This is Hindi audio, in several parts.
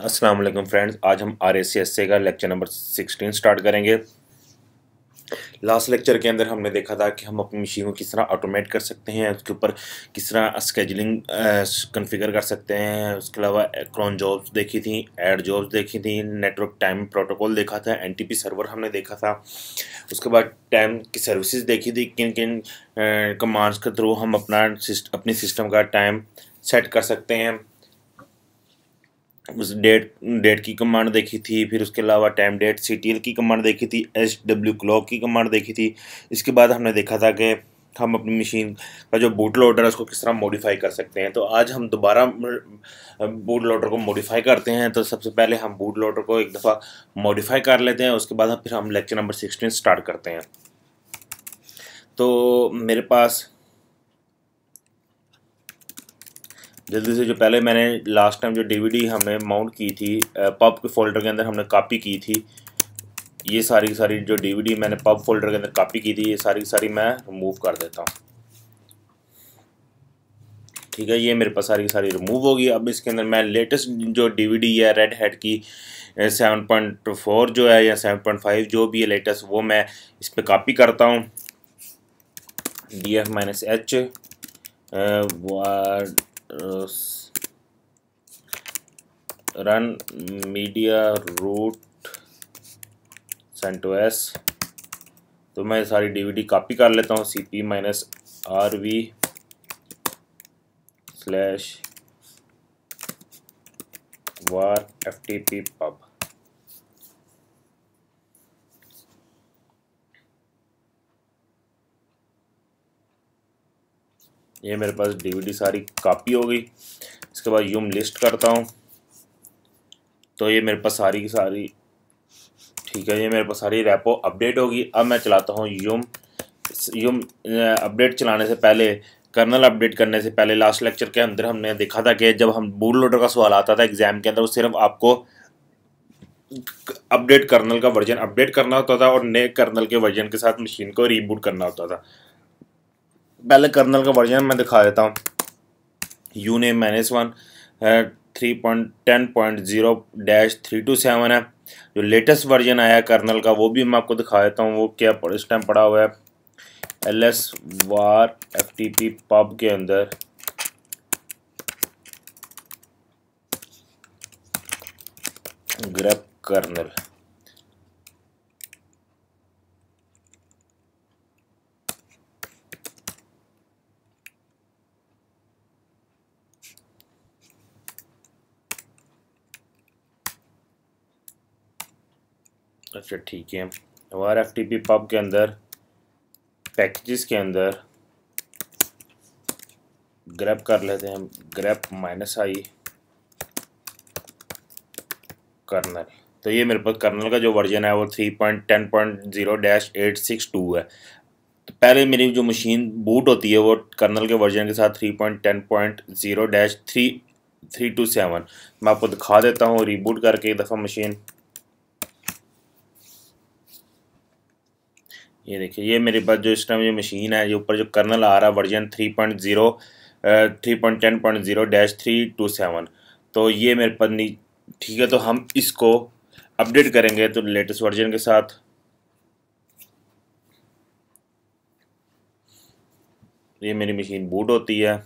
अस्सलाम वालेकुम फ्रेंड्स आज हम आर एस एस का लेक्चर नंबर 16 स्टार्ट करेंगे लास्ट लेक्चर के अंदर हमने देखा था कि हम अपनी मशीन को किस तरह ऑटोमेट कर सकते हैं उसके ऊपर किस तरह स्केजलिंग कन्फिगर कर सकते हैं उसके अलावा क्रॉन जॉब्स देखी थी एड जॉब्स देखी थी नेटवर्क टाइम प्रोटोकॉल देखा था एनटीपी सर्वर हमने देखा था उसके बाद टाइम की सर्विसेज देखी थी किन किन कमांड्स के थ्रू हम अपना सिस्ट, अपने सिस्टम का टाइम सेट कर सकते हैं उस डेट डेट की कमांड देखी थी फिर उसके अलावा टाइम डेट सी की कमांड देखी थी एच डब्ल्यू क्लॉक की कमांड देखी थी इसके बाद हमने देखा था कि हम अपनी मशीन का जो बूट लोडर है उसको किस तरह मॉडिफाई कर सकते हैं तो आज हम दोबारा बूट लोडर को मॉडिफाई करते हैं तो सबसे पहले हम बूट लोडर को एक दफ़ा मॉडिफाई कर लेते हैं उसके बाद फिर हम लेक्चर नंबर सिक्सटीन स्टार्ट करते हैं तो मेरे पास जल्दी से जो पहले मैंने लास्ट टाइम जो डीवीडी हमने माउंट की थी पब के फोल्डर के अंदर हमने कॉपी की थी ये सारी की सारी जो डीवीडी मैंने पब फोल्डर के अंदर कॉपी की थी ये सारी की सारी मैं रिमूव कर देता हूँ ठीक है ये मेरे पास सारी की सारी रिमूव होगी अब इसके अंदर मैं लेटेस्ट जो डीवीडी है रेड हेड की सेवन पॉइंट फोर जो है या सेवन पॉइंट फाइव जो भी है लेटेस्ट वो मैं इस पर कापी करता हूँ D F minus H run media root CentOS तो मैं सारी डीवीडी कॉपी कर लेता हूँ C P minus R V slash var ftp pub ये मेरे पास डीवीडी सारी कापी हो गई इसके बाद यूम लिस्ट करता हूँ तो ये मेरे पास सारी की सारी ठीक है ये मेरे पास सारी रेपो अपडेट होगी अब मैं चलाता हूँ यूम यूम अपडेट चलाने से पहले कर्नल अपडेट करने से पहले लास्ट लेक्चर के अंदर हमने देखा था कि जब हम बूट लोडर का सवाल आता था एग्ज़ाम के अंदर वो सिर्फ आपको अपडेट कर्नल का वर्जन अपडेट करना होता था और नए कर्नल के वर्जन के साथ मशीन को रीबूट करना होता था पहले कर्नल का वर्जन मैं दिखा देता हूँ uname minus one three point ten point zero dash three two seven है जो लेटेस्ट वर्जन आया है कर्नल का वो भी मैं आपको दिखा देता हूँ वो क्या इस टाइम पड़ा हुआ है L S var F T P pub के अंदर ग्रेप कर्नल अच्छा ठीक है अब R F T P pub के अंदर पैकेजेस के अंदर ग्रैप कर लेते हैं ग्रैप माइनस आई कर्नल तो ये मेरे पास कर्नल का जो वर्जन है वो three point ten point zero dash eight six two है तो पहले मेरी जो मशीन बूट होती है वो कर्नल के वर्जन के साथ three point ten point zero dash three three two seven मैं आपको दिखा देता हूँ रिबूट करके एक दफ़ा मशीन ये देखिए ये मेरे पास जो इस टाइम जो मशीन है ये ऊपर जो कर्नल आ रहा है version three point zero three point ten point zero dash three two seven तो ये मेरे पास नहीं ठीक है तो हम इसको अपडेट करेंगे तो लेटेस्ट वर्जन के साथ ये मेरी मशीन बूट होती है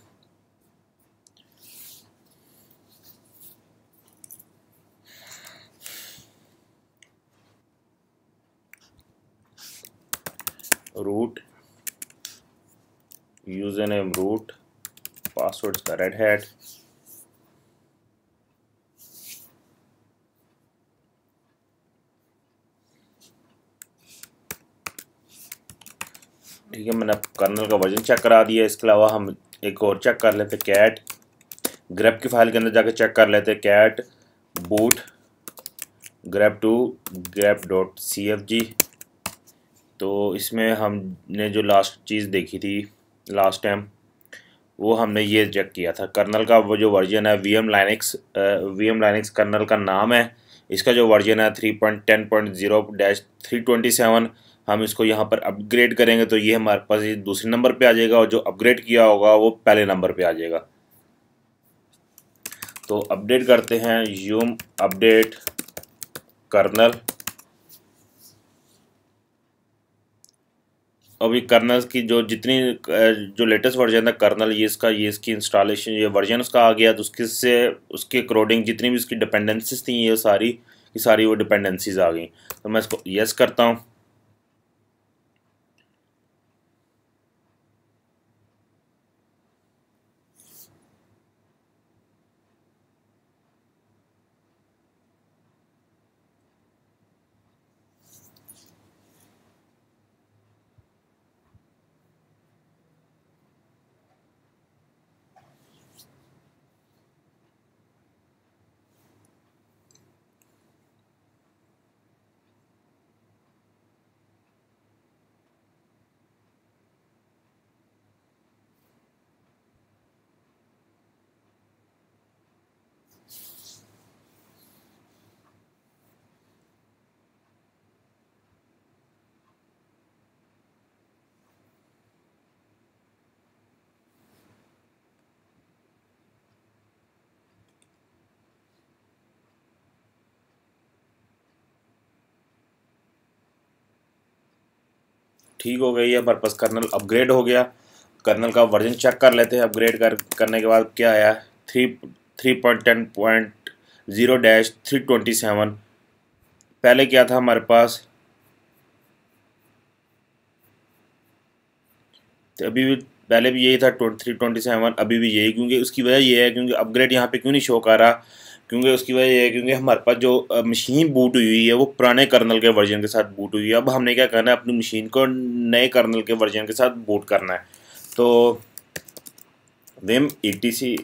root username root password is the red hat ठीक है मैंने कर्नल का वर्जन चेक करा दिया इसके अलावा हम एक और चेक कर लेते कैट ग्रेप की फाइल के अंदर जाके चेक कर लेते cat boot grep two grep dot C F G तो इसमें हमने जो लास्ट चीज़ देखी थी लास्ट टाइम वो हमने ये चेक किया था कर्नल का वो जो वर्जन है we M Linux V M Linux kernel का नाम है इसका जो वर्जन है three point ten point zero dash three twenty seven हम इसको यहाँ पर अपग्रेड करेंगे तो ये हमारे पास दूसरे नंबर पे आ जाएगा और जो अपग्रेड किया होगा वो पहले नंबर पे आ जाएगा तो अपडेट करते हैं यूम अपडेट कर्नल अभी कर्नल की जो जितनी जो लेटेस्ट वर्जन था कर्नल ये इसका ये इसकी इंस्टॉलेशन ये वर्जन उसका आ गया तो उसके से उसके अकॉर्डिंग जितनी भी उसकी डिपेंडेंसीज थी ये सारी ये सारी वो डिपेंडेंसीज आ गई तो मैं इसको येस करता हूँ ठीक हो गई है पास कर्नल अपग्रेड हो गया कर्नल का वर्जन चेक कर लेते हैं अपग्रेड कर करने के बाद क्या आया three three point ten point zero dash three twenty seven पहले क्या था हमारे पास तो अभी भी पहले भी यही था थ्री ट्वेंटी सेवन अभी भी यही क्योंकि उसकी वजह यह है क्योंकि अपग्रेड यहाँ पे क्यों नहीं शो कर रहा क्योंकि उसकी वजह यह है क्योंकि हमारे पास जो मशीन बूट हुई है वो पुराने कर्नल के वर्जन के साथ बूट हुई है अब हमने क्या करना है अपनी मशीन को नए कर्नल के वर्जन के साथ बूट करना है तो vim E T C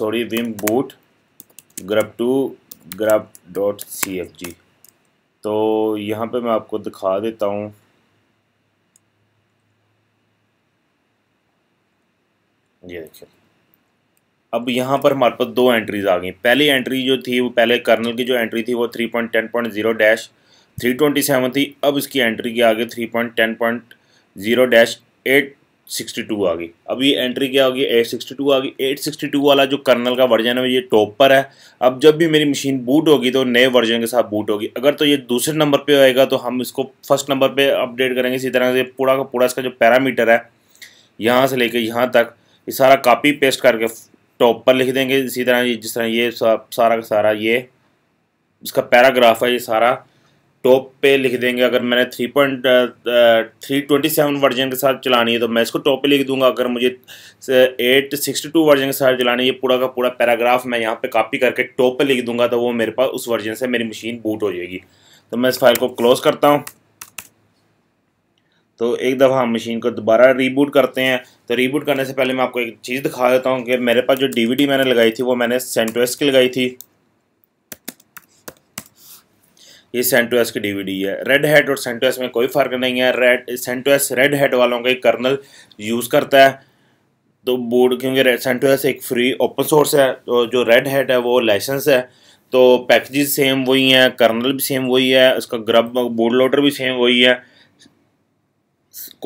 sorry vim boot grub two grub dot C F G तो यहाँ पे मैं आपको दिखा देता हूँ ये देखिए अब यहाँ पर हमारे पास दो एंट्रीज आ गई पहली एंट्री जो थी वो पहले कर्नल की जो एंट्री थी वो three point point zero dash three twenty seven थी अब इसकी एंट्री क्या आ गई three point point zero dash eight sixty two आ गई अब ये एंट्री क्या होगी एट सिक्सटी टू आ गई एट सिक्सटी टू वाला जो कर्नल का वर्जन है ये टॉप पर है अब जब भी मेरी मशीन बूट होगी तो नए वर्जन के साथ बूट होगी अगर तो ये दूसरे नंबर पर आएगा तो हम इसको फर्स्ट नंबर पर अपडेट करेंगे इसी तरह से पूरा का पूरा इसका जो पैरामीटर है यहाँ से लेकर यहाँ तक ये सारा कापी पेस्ट करके टॉप पर लिख देंगे इसी तरह जिस तरह ये सारा का सारा ये इसका पैराग्राफ है ये सारा टॉप पे लिख देंगे अगर मैंने three point three twenty seven version के साथ चलानी है तो मैं इसको टॉप पे लिख दूंगा अगर मुझे एट सिक्सटी टू वर्जन के साथ चलानी है पूरा का पूरा पैराग्राफ मैं यहाँ पे कॉपी करके टॉप पे लिख दूंगा तो वो मेरे पास उस वर्जन से मेरी मशीन बूट हो जाएगी तो मैं इस फाइल को क्लोज़ करता हूँ तो एक दफ़ा हम मशीन को दोबारा रीबूट करते हैं तो रीबूट करने से पहले मैं आपको एक चीज़ दिखा देता हूँ कि मेरे पास जो डीवीडी मैंने लगाई थी वो मैंने सेंटोएस की लगाई थी ये सेंटोएस की डीवीडी है रेड हेड और सेंटोएस में कोई फ़र्क नहीं है रेड सेंटोएस रेड हेड वालों का एक कर्नल यूज़ करता है तो बोर्ड क्योंकि सेंटोएस एक फ्री ओपन सोर्स है तो जो रेड हेड है वो लाइसेंस है तो पैकेज सेम वही हैं कर्नल भी सेम वही है उसका ग्रब बोर्ड लोडर भी सेम वही है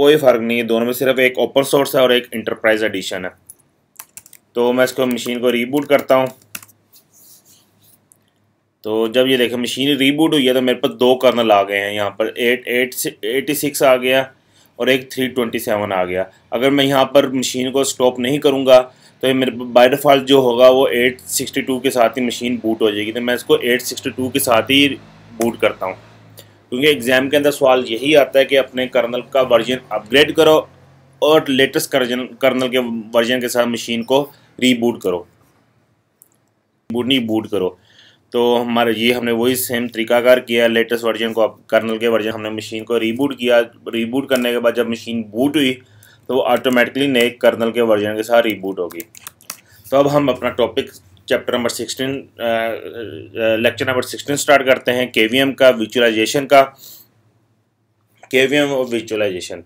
कोई फ़र्क नहीं है दोनों में सिर्फ एक ओपन सोर्स है और एक इंटरप्राइज एडिशन है तो मैं इसको मशीन को रीबूट करता हूँ तो जब ये देखें मशीन रीबूट हुई है तो मेरे पास दो कर्नल आ गए हैं यहाँ पर एट एट एटी सिक्स आ गया और एक थ्री ट्वेंटी सेवन आ गया अगर मैं यहाँ पर मशीन को स्टॉप नहीं करूँगा तो ये मेरे बाय डिफ़ॉल्ट जो होगा वो एट सिक्सटी टू के साथ ही मशीन बूट हो जाएगी तो मैं इसको एट सिक्सटी टू के साथ ही बूट करता हूँ क्योंकि एग्ज़ाम के अंदर सवाल यही आता है कि अपने कर्नल का वर्जन अपग्रेड करो और लेटेस्ट कर्जन कर्नल के वर्जन के साथ मशीन को रीबूट करो बूट नहीं बूट करो तो हमारे ये हमने वही सेम तरीकाकार किया लेटेस्ट वर्जन को कर्नल के वर्जन हमने मशीन को रीबूट किया रीबूट करने के बाद जब मशीन बूट हुई तो वो ऑटोमेटिकली नए कर्नल के वर्जन के साथ रीबूट होगी तो अब हम अपना topic chapter number sixteen lecture number sixteen start करते हैं के का विचुअलाइजेशन का के वी एम और विचुअलाइजेशन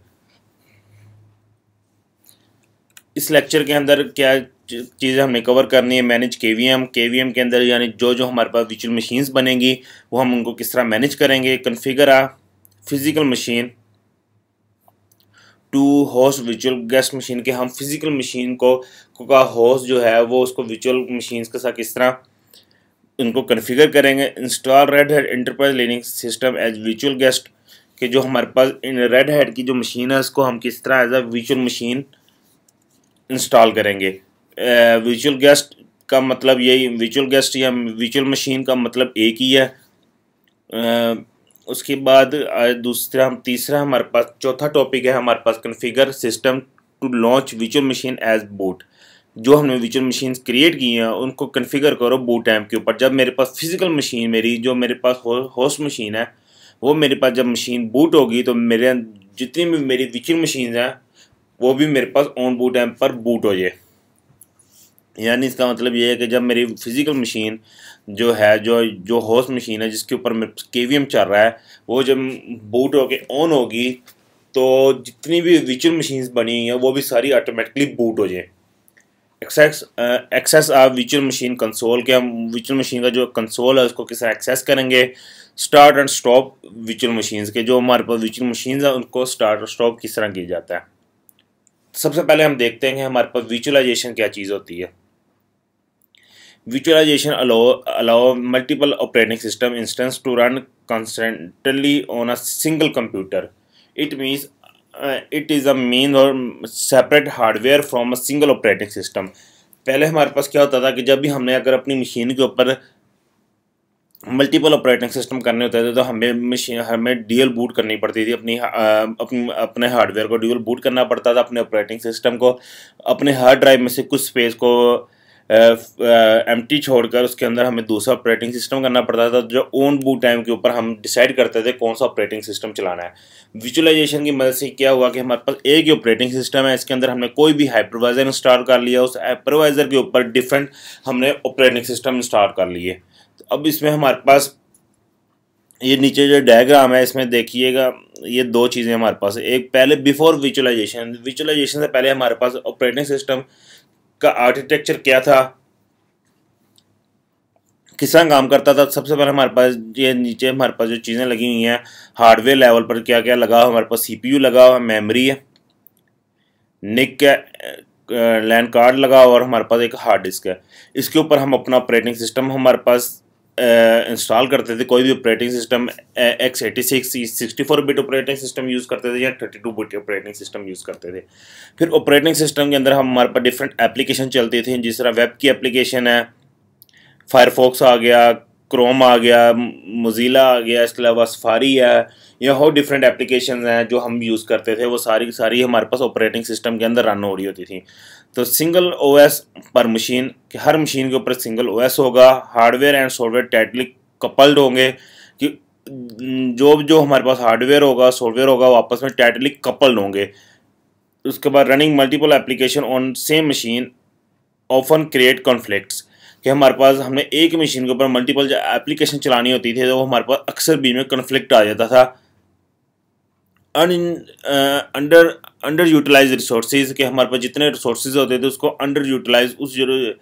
इस लेक्चर के अंदर क्या चीज़ें हमने कवर करनी है manage K V M K V M के अंदर यानी जो जो हमारे पास विचुअल मशीन्स बनेंगी वो हम उनको किस तरह मैनेज करेंगे कन्फिगरा physical machine to horse विचुअल guest machine के हम फिज़िकल मशीन को का हॉर्स जो है वो उसको विचुअल मशीन के साथ किस तरह इनको कन्फिगर करेंगे install Red Hat Enterprise Linux system as विचुअल गेस्ट के जो हमारे पास इन रेड हेड की जो मशीन है उसको हम किस तरह एज अ विचुअल मशीन इंस्टॉल करेंगे विचुअल गेस्ट का मतलब यही विचुअल गेस्ट या विचुअल मशीन का मतलब एक ही है उसके बाद दूसरा हम तीसरा हमारे पास चौथा टॉपिक है हमारे पास कन्फिगर सिस्टम टू लॉन्च विचुअल मशीन एज बूट जो हमने विचुअल मशीन क्रिएट की हैं उनको कन्फिगर करो बूट एम्प के ऊपर जब मेरे पास फिजिकल मशीन मेरी जो मेरे पास होस्ट मशीन है वो मेरे पास जब मशीन बूट होगी तो मेरे जितनी भी मेरी विचुअल मशीन हैं वो भी मेरे पास ऑन बूट टैम्प पर बूट हो जाए यानी इसका मतलब ये है कि जब मेरी फिज़िकल मशीन जो है जो जो होस मशीन है जिसके ऊपर के वी एम चल रहा है वो जब बूट होके ऑन होगी तो जितनी भी विचुअल मशीन्स बनी हुई हैं वो भी सारी ऑटोमेटिकली बूट हो जाए एक्सेस एक्सेस आप विचुअल मशीन कंसोल के हम विचुअल मशीन का जो कंसोल है उसको किस तरह एक्सेस करेंगे स्टार्ट एंड स्टॉप विचुअल मशीन्स के जो हमारे पास विचुअल मशीन्स हैं उनको स्टार्ट और स्टॉप किस तरह किया जाता है सबसे पहले हम देखते हैं कि हमारे पास विचुअलाइजेशन क्या चीज़ होती है Visualization allow, allow multiple operating system instance to run constantly on a single computer. It means uh, it is a main और separate hardware from a single operating system. पहले हमारे पास क्या होता था कि जब भी हमने अगर अपनी मशीन के ऊपर मल्टीपल ऑपरेटिंग सिस्टम करने होते थे तो हमें मशीन हमें ड्यूअल बूट करनी पड़ती थी अपनी अपने अपने हार्डवेयर को ड्यूअल बूट करना पड़ता था अपने ऑपरेटिंग सिस्टम को अपने हार्ड ड्राइव में से कुछ स्पेस को एम टी छोड़कर उसके अंदर हमें दूसरा ऑपरेटिंग सिस्टम करना पड़ता था जो ओन बूट टाइम के ऊपर हम डिसाइड करते थे कौन सा ऑपरेटिंग सिस्टम चलाना है विजुलाइजेशन की मदद से क्या हुआ कि हमारे पास एक ही ऑपरेटिंग सिस्टम है इसके अंदर हमने कोई भी हाइपरवाइजर इंस्टॉल कर लिया उस हाइपरवाइजर के ऊपर डिफरेंट हमने ऑपरेटिंग सिस्टम इंस्टॉल कर लिए तो अब इसमें हमारे पास ये नीचे जो डायग्राम है इसमें देखिएगा ये दो चीज़ें हमारे पास एक पहले बिफोर विचुलाइजेशन विचुलाइजेशन से पहले हमारे पास ऑपरेटिंग सिस्टम का आर्किटेक्चर क्या था किसान काम करता था सबसे पहले हमारे पास ये नीचे हमारे पास जो चीज़ें लगी हुई हैं हार्डवेयर लेवल पर क्या क्या लगा हमारे पास सीपीयू लगा हुआ मेमरी है निक लैंड कार्ड लगा और हमारे पास एक हार्ड डिस्क है इसके ऊपर हम अपना ऑपरेटिंग सिस्टम हमारे पास इंस्टॉल करते थे कोई भी operating system X eighty six sixty four bit operating system use करते थे या thirty two bit operating system use करते थे फिर ऑपरेटिंग सिस्टम के अंदर हम हमारे पास डिफरेंट एप्लीकेशन चलती थी जिस तरह वेब की एप्लीकेशन है फायरफॉक्स आ गया क्रोम आ गया मोजीला आ गया इसके अलावा सफारी है या और डिफरेंट एप्लीकेशन हैं जो हम यूज़ करते थे वो सारी सारी हमारे पास ऑपरेटिंग सिस्टम के अंदर रन हो रही होती थी तो सिंगल ओएस पर मशीन कि हर मशीन के ऊपर सिंगल ओएस होगा hardware and software tightly coupled होंगे कि जो जो हमारे पास हार्डवेयर होगा सॉफ्टवेयर होगा वो आपस में टाइटली कपल्ड होंगे उसके बाद running multiple application on same machine often create conflicts कि हमारे पास हमने एक मशीन के ऊपर मल्टीपल एप्लीकेशन चलानी होती थी तो हमारे पास अक्सर बीच में कन्फ्लिक्ट आ जाता था un under underutilize resources के हमारे पास जितने रिसोर्सेज होते थे उसको अंडर यूटिलाइज उस uh,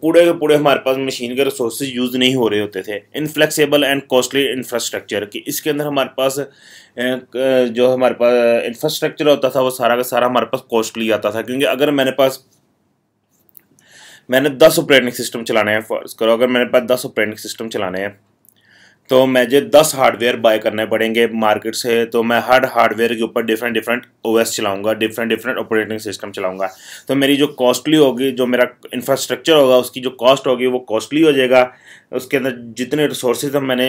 पूरे के पूरे हमारे पास मशीन के रिसोर्सेज यूज़ नहीं हो रहे होते थे इनफ्लेक्सिबल एंड कॉस्टली इंफ्रास्ट्रक्चर कि इसके अंदर हमारे पास uh, uh, जो हमारे पास इंफ्रास्ट्रक्चर होता था वो सारा का सारा हमारे पास कॉस्टली आता था क्योंकि अगर मेरे पास मैंने दस ऑपरेटिंग सिस्टम चलाने हैं फर्ज करो अगर मेरे पास दस ऑपरेटिंग सिस्टम चलाने हैं तो मैं जो दस हार्डवेयर बाय करने पड़ेंगे मार्केट से तो मैं हर हार्डवेयर के ऊपर डिफरेंट डिफरेंट ओएस चलाऊंगा डिफरेंट डिफरेंट ऑपरेटिंग सिस्टम चलाऊंगा तो मेरी जो कॉस्टली होगी जो मेरा इंफ्रास्ट्रक्चर होगा उसकी जो कॉस्ट होगी वो कॉस्टली हो जाएगा उसके अंदर जितने रिसोर्सेज हम मैंने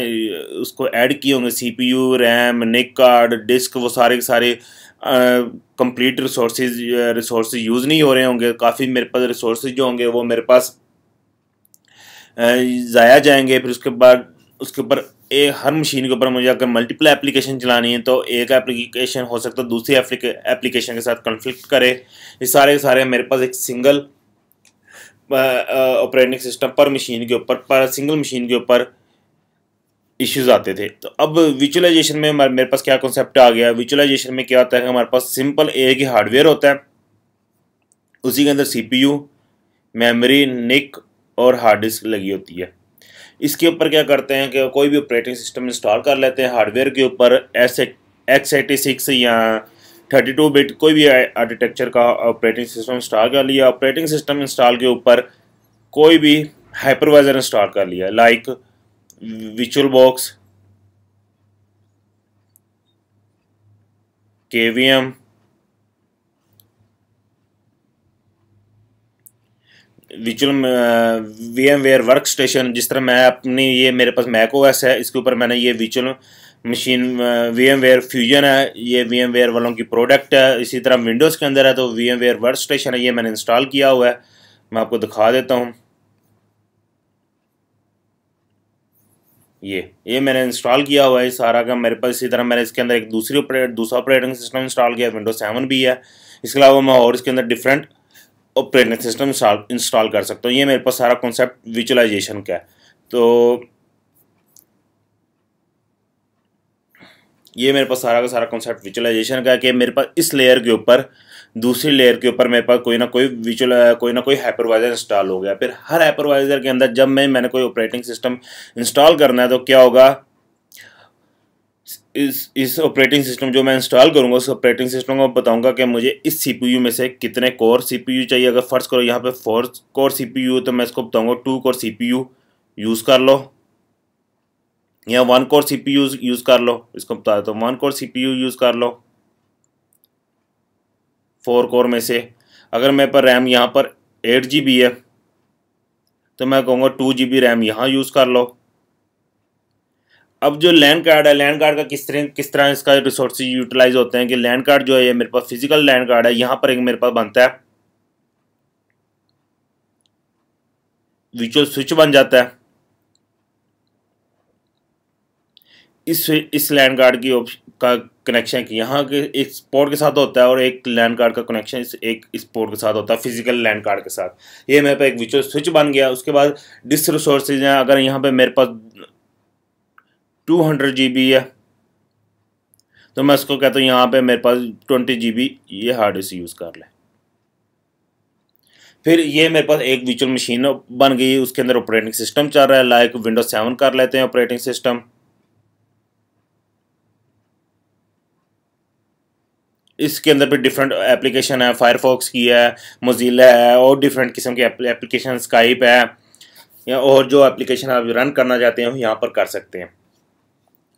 उसको ऐड किए होंगे C P U RAM NIC card disk वो सारे के सारे कंप्लीट रिसोर्सेज रिसोर्स यूज़ नहीं हो रहे होंगे काफ़ी मेरे पास रिसोर्सेज जो होंगे वो मेरे पास ज़ाया जाएंगे फिर उसके बाद उसके ऊपर एक हर मशीन के ऊपर मुझे अगर मल्टीपल एप्लीकेशन चलानी है तो एक एप्लीकेशन हो सकता है दूसरी एप्लीकेशन के साथ कन्फ्लिक्ट करे ये सारे के सारे मेरे पास एक सिंगल ऑपरेटिंग सिस्टम पर मशीन के ऊपर पर सिंगल मशीन के ऊपर इश्यूज आते थे तो अब विचुअलाइजेशन में मेरे पास क्या कॉन्सेप्ट आ गया विचुअलाइजेशन में क्या होता है हमारे पास सिंपल एक ही हार्डवेयर होता है उसी के अंदर सीपीयू मेमोरी निक और हार्ड डिस्क लगी होती है इसके ऊपर क्या करते हैं कि कोई भी ऑपरेटिंग सिस्टम इंस्टॉल कर लेते हैं हार्डवेयर के ऊपर एस एक्स एटी सिक्स या थर्टी टू बिट कोई भी आर्किटेक्चर का ऑपरेटिंग सिस्टम इंस्टॉल कर लिया ऑपरेटिंग सिस्टम इंस्टॉल के ऊपर कोई भी हाइपरवाइजर इंस्टॉल कर लिया लाइक विचुअल बॉक्स के वी एम विचुअल V M where workstation जिस तरह मैं अपनी ये मेरे पास मैक ओ एस है इसके ऊपर मैंने ये विचुअल machine V M ware fusion है ये वी एम वेयर वालों की प्रोडक्ट है इसी तरह विंडोज़ के अंदर है तो V M where workstation है ये मैंने इंस्टॉल किया हुआ है मैं आपको दिखा देता हूँ ये ये मैंने इंस्टॉल किया हुआ है सारा का मेरे पास इसी तरह मैंने इसके अंदर एक दूसरी ऑपरेट दूसरा ऑपरेटिंग सिस्टम इंस्टॉल किया विंडोज सेवन भी है इसके अलावा मैं और इसके अंदर डिफरेंट ऑपरेटिंग सिस्टम इंस्टॉल कर सकता हूँ ये मेरे पास सारा कॉन्सेप्ट विचुअलाइजेशन का है तो ये मेरे पास सारा का सारा कॉन्सेप्ट विचुअलाइजेशन का है कि मेरे पास इस लेयर के ऊपर दूसरी लेयर के ऊपर मेरे पास कोई ना कोई विचुअल कोई ना कोई हाइपरवाइजर इंस्टॉल हो गया फिर हर हाइपरवाइजर के अंदर जब मैं मैंने कोई ऑपरेटिंग सिस्टम इंस्टॉल करना है तो क्या होगा इस इस ऑपरेटिंग सिस्टम जो मैं इंस्टॉल करूँगा उस ऑपरेटिंग सिस्टम को बताऊँगा कि मुझे इस सीपीयू में से कितने कोर सीपीयू चाहिए अगर फर्स्ट करो यहाँ पे फोर कोर सीपीयू तो मैं इसको बताऊँगा टू कोर सीपीयू यूज़ कर लो या वन कोर सीपीयू यूज़ कर लो इसको बता देता हूँ वन कोर सीपीयू यूज़ कर लो फोर कोर में से अगर मेरे पर रैम यहाँ पर एट जी बी है तो मैं कहूँगा टू जी बी रैम यहाँ यूज़ कर लो अब जो लैंड कार्ड है लैंड कार्ड का किस तरह किस तरह इसका रिसोर्स यूटिलाइज होते हैं कि लैंड कार्ड जो है ये मेरे पास फिजिकल लैंड कार्ड है यहाँ पर एक मेरे पास बनता है विचुअल स्विच बन जाता है इस इस लैंड कार्ड की का कनेक्शन यहाँ के एक स्पोर्ट के साथ होता है और एक लैंड कार्ड का कनेक्शन इस एक स्पोर्ट के साथ होता है फिजिकल लैंड कार्ड के साथ ये मेरे पास एक विचुअल स्विच बन गया उसके बाद डिस रिसोर्सेज हैं अगर यहाँ पे मेरे पास टू हंड्रेड जी बी है तो मैं इसको कहता हूँ यहाँ पे मेरे पास ट्वेंटी जी बी ये हार्ड डिस्क यूज़ कर लें फिर ये मेरे पास एक विचुअल मशीन बन गई उसके अंदर ऑपरेटिंग सिस्टम चल रहा है लाइक विंडोज सेवन कर लेते हैं ऑपरेटिंग सिस्टम इसके अंदर भी डिफरेंट एप्लीकेशन है फायरफॉक्स की है मोजीला है और डिफरेंट किस्म के एप्लीकेशन स्काइप है या और जो एप्लीकेशन आप रन करना चाहते हैं यहाँ पर कर सकते हैं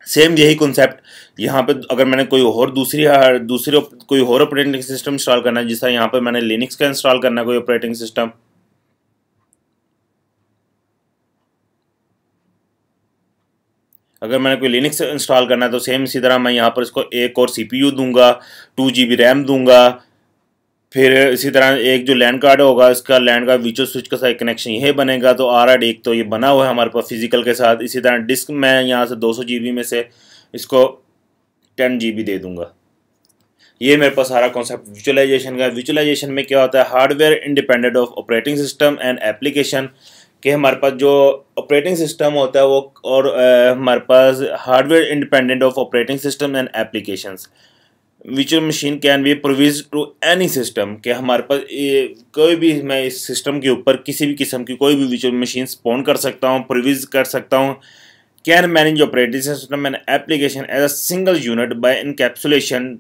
सेम यही कॉन्सेप्ट यहाँ पे अगर मैंने कोई और दूसरी दूसरे कोई और ऑपरेटिंग सिस्टम इंस्टॉल करना है जिस तरह यहाँ पे मैंने लिनिक्स का इंस्टॉल करना है कोई ऑपरेटिंग सिस्टम अगर मैंने कोई लिनक्स इंस्टॉल करना है तो सेम इसी तरह मैं यहाँ पर इसको एक और सीपीयू दूंगा टू जी रैम दूंगा फिर इसी तरह एक जो लैंड कार्ड होगा इसका लैंड कार्ड विचो स्विच का साथ कनेक्शन ये बनेगा तो आर आर एक तो ये बना हुआ है हमारे पास फिजिकल के साथ इसी तरह डिस्क मैं यहाँ से 200 जीबी में से इसको 10 जीबी दे दूँगा ये मेरे पास सारा कॉन्सेप्ट विचुअलाइजेशन का विचुअलाइजेशन में क्या होता है hardware independent of operating system and application के हमारे पास जो ऑपरेटिंग सिस्टम होता है वो और हमारे पास hardware independent of operating system and applications विचुअल machine can be provision to any system कि हमारे पास कोई भी मैं इस सिस्टम के ऊपर किसी भी किस्म की कोई भी विचुअल मशीन स्पॉन कर सकता हूँ प्रोविज कर सकता हूँ can manage operating system and application as a single unit by encapsulation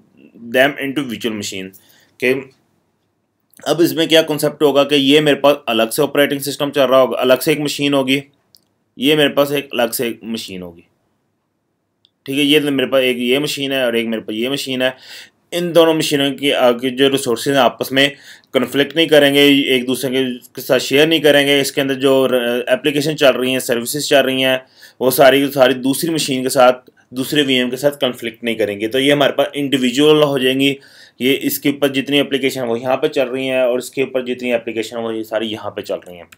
them into विचुअल मशीन के अब इसमें क्या कॉन्सेप्ट होगा कि ये मेरे पास अलग से ऑपरेटिंग सिस्टम चल रहा होगा अलग से एक मशीन होगी ये मेरे पास एक अलग से एक मशीन होगी ठीक है ये तो मेरे पास एक ये मशीन है और एक मेरे पास ये मशीन है इन दोनों मशीनों के आगे जो रिसोर्स हैं आपस में कन्फ्लिक्ट नहीं करेंगे एक दूसरे के साथ शेयर नहीं करेंगे इसके अंदर जो एप्लीकेशन चल रही हैं सर्विसेज चल रही हैं वो सारी सारी दूसरी मशीन के साथ दूसरे वी के साथ कन्फ्लिक्ट नहीं करेंगे तो ये हमारे पास इंडिविजुअल हो जाएंगी ये इसके ऊपर जितनी एप्लीकेशन वो यहाँ पर चल रही हैं और इसके ऊपर जितनी एप्लीकेशन वो ये सारी यहाँ पर चल रही हैं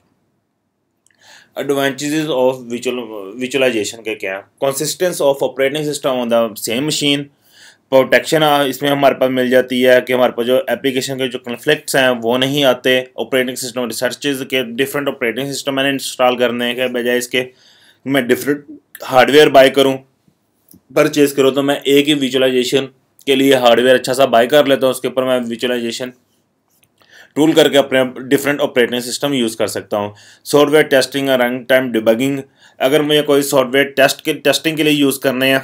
advantages of visual, visualization क्या क्या consistence of operating system on the same machine protection हाँ, इसमें हमारे पास मिल जाती है कि हमारे पास जो एप्लीकेशन के जो कन्फ्लिक्ट्स हैं वो नहीं आते ऑपरेटिंग सिस्टम रिसर्च के डिफरेंट ऑपरेटिंग सिस्टम मैंने इंस्टॉल करने के बजाय इसके मैं डिफरेंट हार्डवेयर बाय करूँ परचेज़ करूँ तो मैं एक ही विजुअलाइजेशन के लिए हार्डवेयर अच्छा सा बाय कर लेता हूँ उसके ऊपर मैं विजुअलाइजेशन टूल करके अपने डिफरेंट ऑपरेटिंग सिस्टम यूज़ कर सकता हूँ सॉफ्टवेयर टेस्टिंग और रन टाइम डिबगिंग अगर मुझे कोई सॉफ्टवेयर टेस्ट के टेस्टिंग के लिए यूज़ करने हैं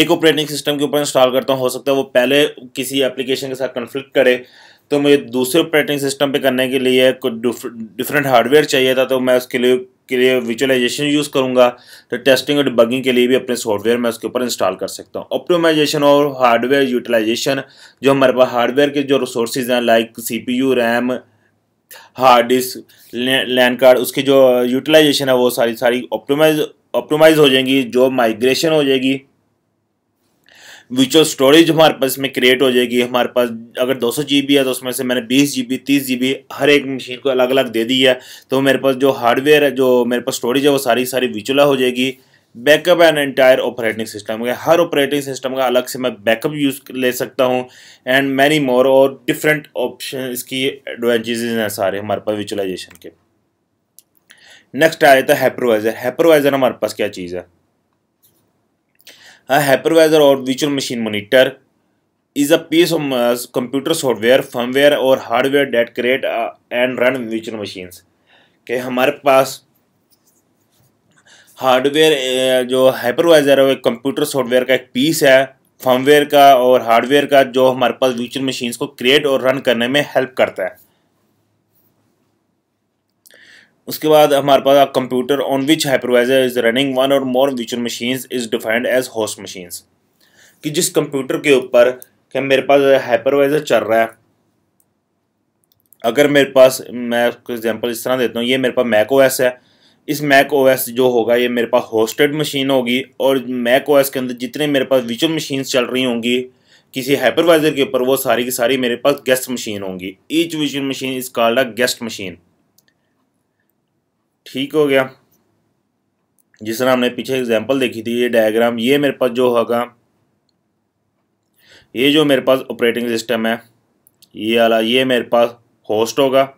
एक ऑपरेटिंग सिस्टम के ऊपर इंस्टॉल करता हूँ हो सकता है वो पहले किसी एप्लीकेशन के साथ कन्फ्लिक्ट करे तो मुझे दूसरे ऑपरेटिंग सिस्टम पे करने के लिए कुछ डिफरेंट हार्डवेयर चाहिए था तो मैं उसके लिए के लिए विजुअलाइजेशन यूज़ करूँगा तो टेस्टिंग और डिबगिंग के लिए भी अपने सॉफ्टवेयर में उसके ऊपर इंस्टॉल कर सकता हूँ ऑप्टोमाइजेशन और हार्डवेयर यूटिलाइजेशन जो हमारे पास हार्डवेयर के जो रिसोर्सेज हैं like you RAM hard disk land card उसकी जो यूटिलाइजेशन है वो सारी सारी ऑप्टोमाइज ऑप्टोमाइज हो जाएंगी जो माइग्रेशन हो जाएगी विचुअल स्टोरेज हमारे पास इसमें क्रिएट हो जाएगी हमारे पास अगर दो सौ है तो उसमें से मैंने बीस जी बी तीस जी हर एक मशीन को अलग अलग दे दी है तो मेरे पास जो हार्डवेयर है जो मेरे पास स्टोरेज है वो सारी सारी विचुला हो जाएगी backup and entire operating system हर ऑपरेटिंग सिस्टम का अलग से मैं बैकअप यूज ले सकता हूँ एंड मैनी मोर और डिफरेंट ऑप्शन इसकी एडवांटेजेस हैं सारे हमारे पास विचुअलाइजेशन के नेक्स्ट आ जाता है हैप्रोवाइज़र हैप्रोवाइज़र हमारे पास क्या चीज़ है A hypervisor or virtual machine monitor is a piece of computer software, firmware or hardware that create uh, and run virtual machines. के हमारे पास हार्डवेयर जो हाइपरवाइजर है वो कंप्यूटर सॉफ्टवेयर का एक पीस है फर्मवेयर का और हार्डवेयर का जो हमारे पास virtual मशीन्स को क्रिएट और रन करने में हेल्प करता है उसके बाद हमारे पास आप computer on which hypervisor is running one और मोर विचुअल machines is defined as host machines कि जिस कंप्यूटर के ऊपर क्या मेरे पास हाइपरवाइजर चल रहा है अगर मेरे पास मैं उसको एग्जाम्पल इस तरह देता हूँ ये मेरे पास मैक ओएस है इस मैक ओएस जो होगा ये मेरे पास होस्टेड मशीन होगी और मैक ओएस के अंदर जितने मेरे पास विचुअल मशीन चल रही होंगी किसी हाइपरवाइजर के ऊपर वो सारी की सारी मेरे पास गेस्ट मशीन होंगी ईच विचुअल machine is called a guest machine ठीक हो गया जिस तरह हमने पीछे एग्जांपल देखी थी ये डायग्राम ये मेरे पास जो होगा ये जो मेरे पास ऑपरेटिंग सिस्टम है ये वाला ये मेरे पास होस्ट होगा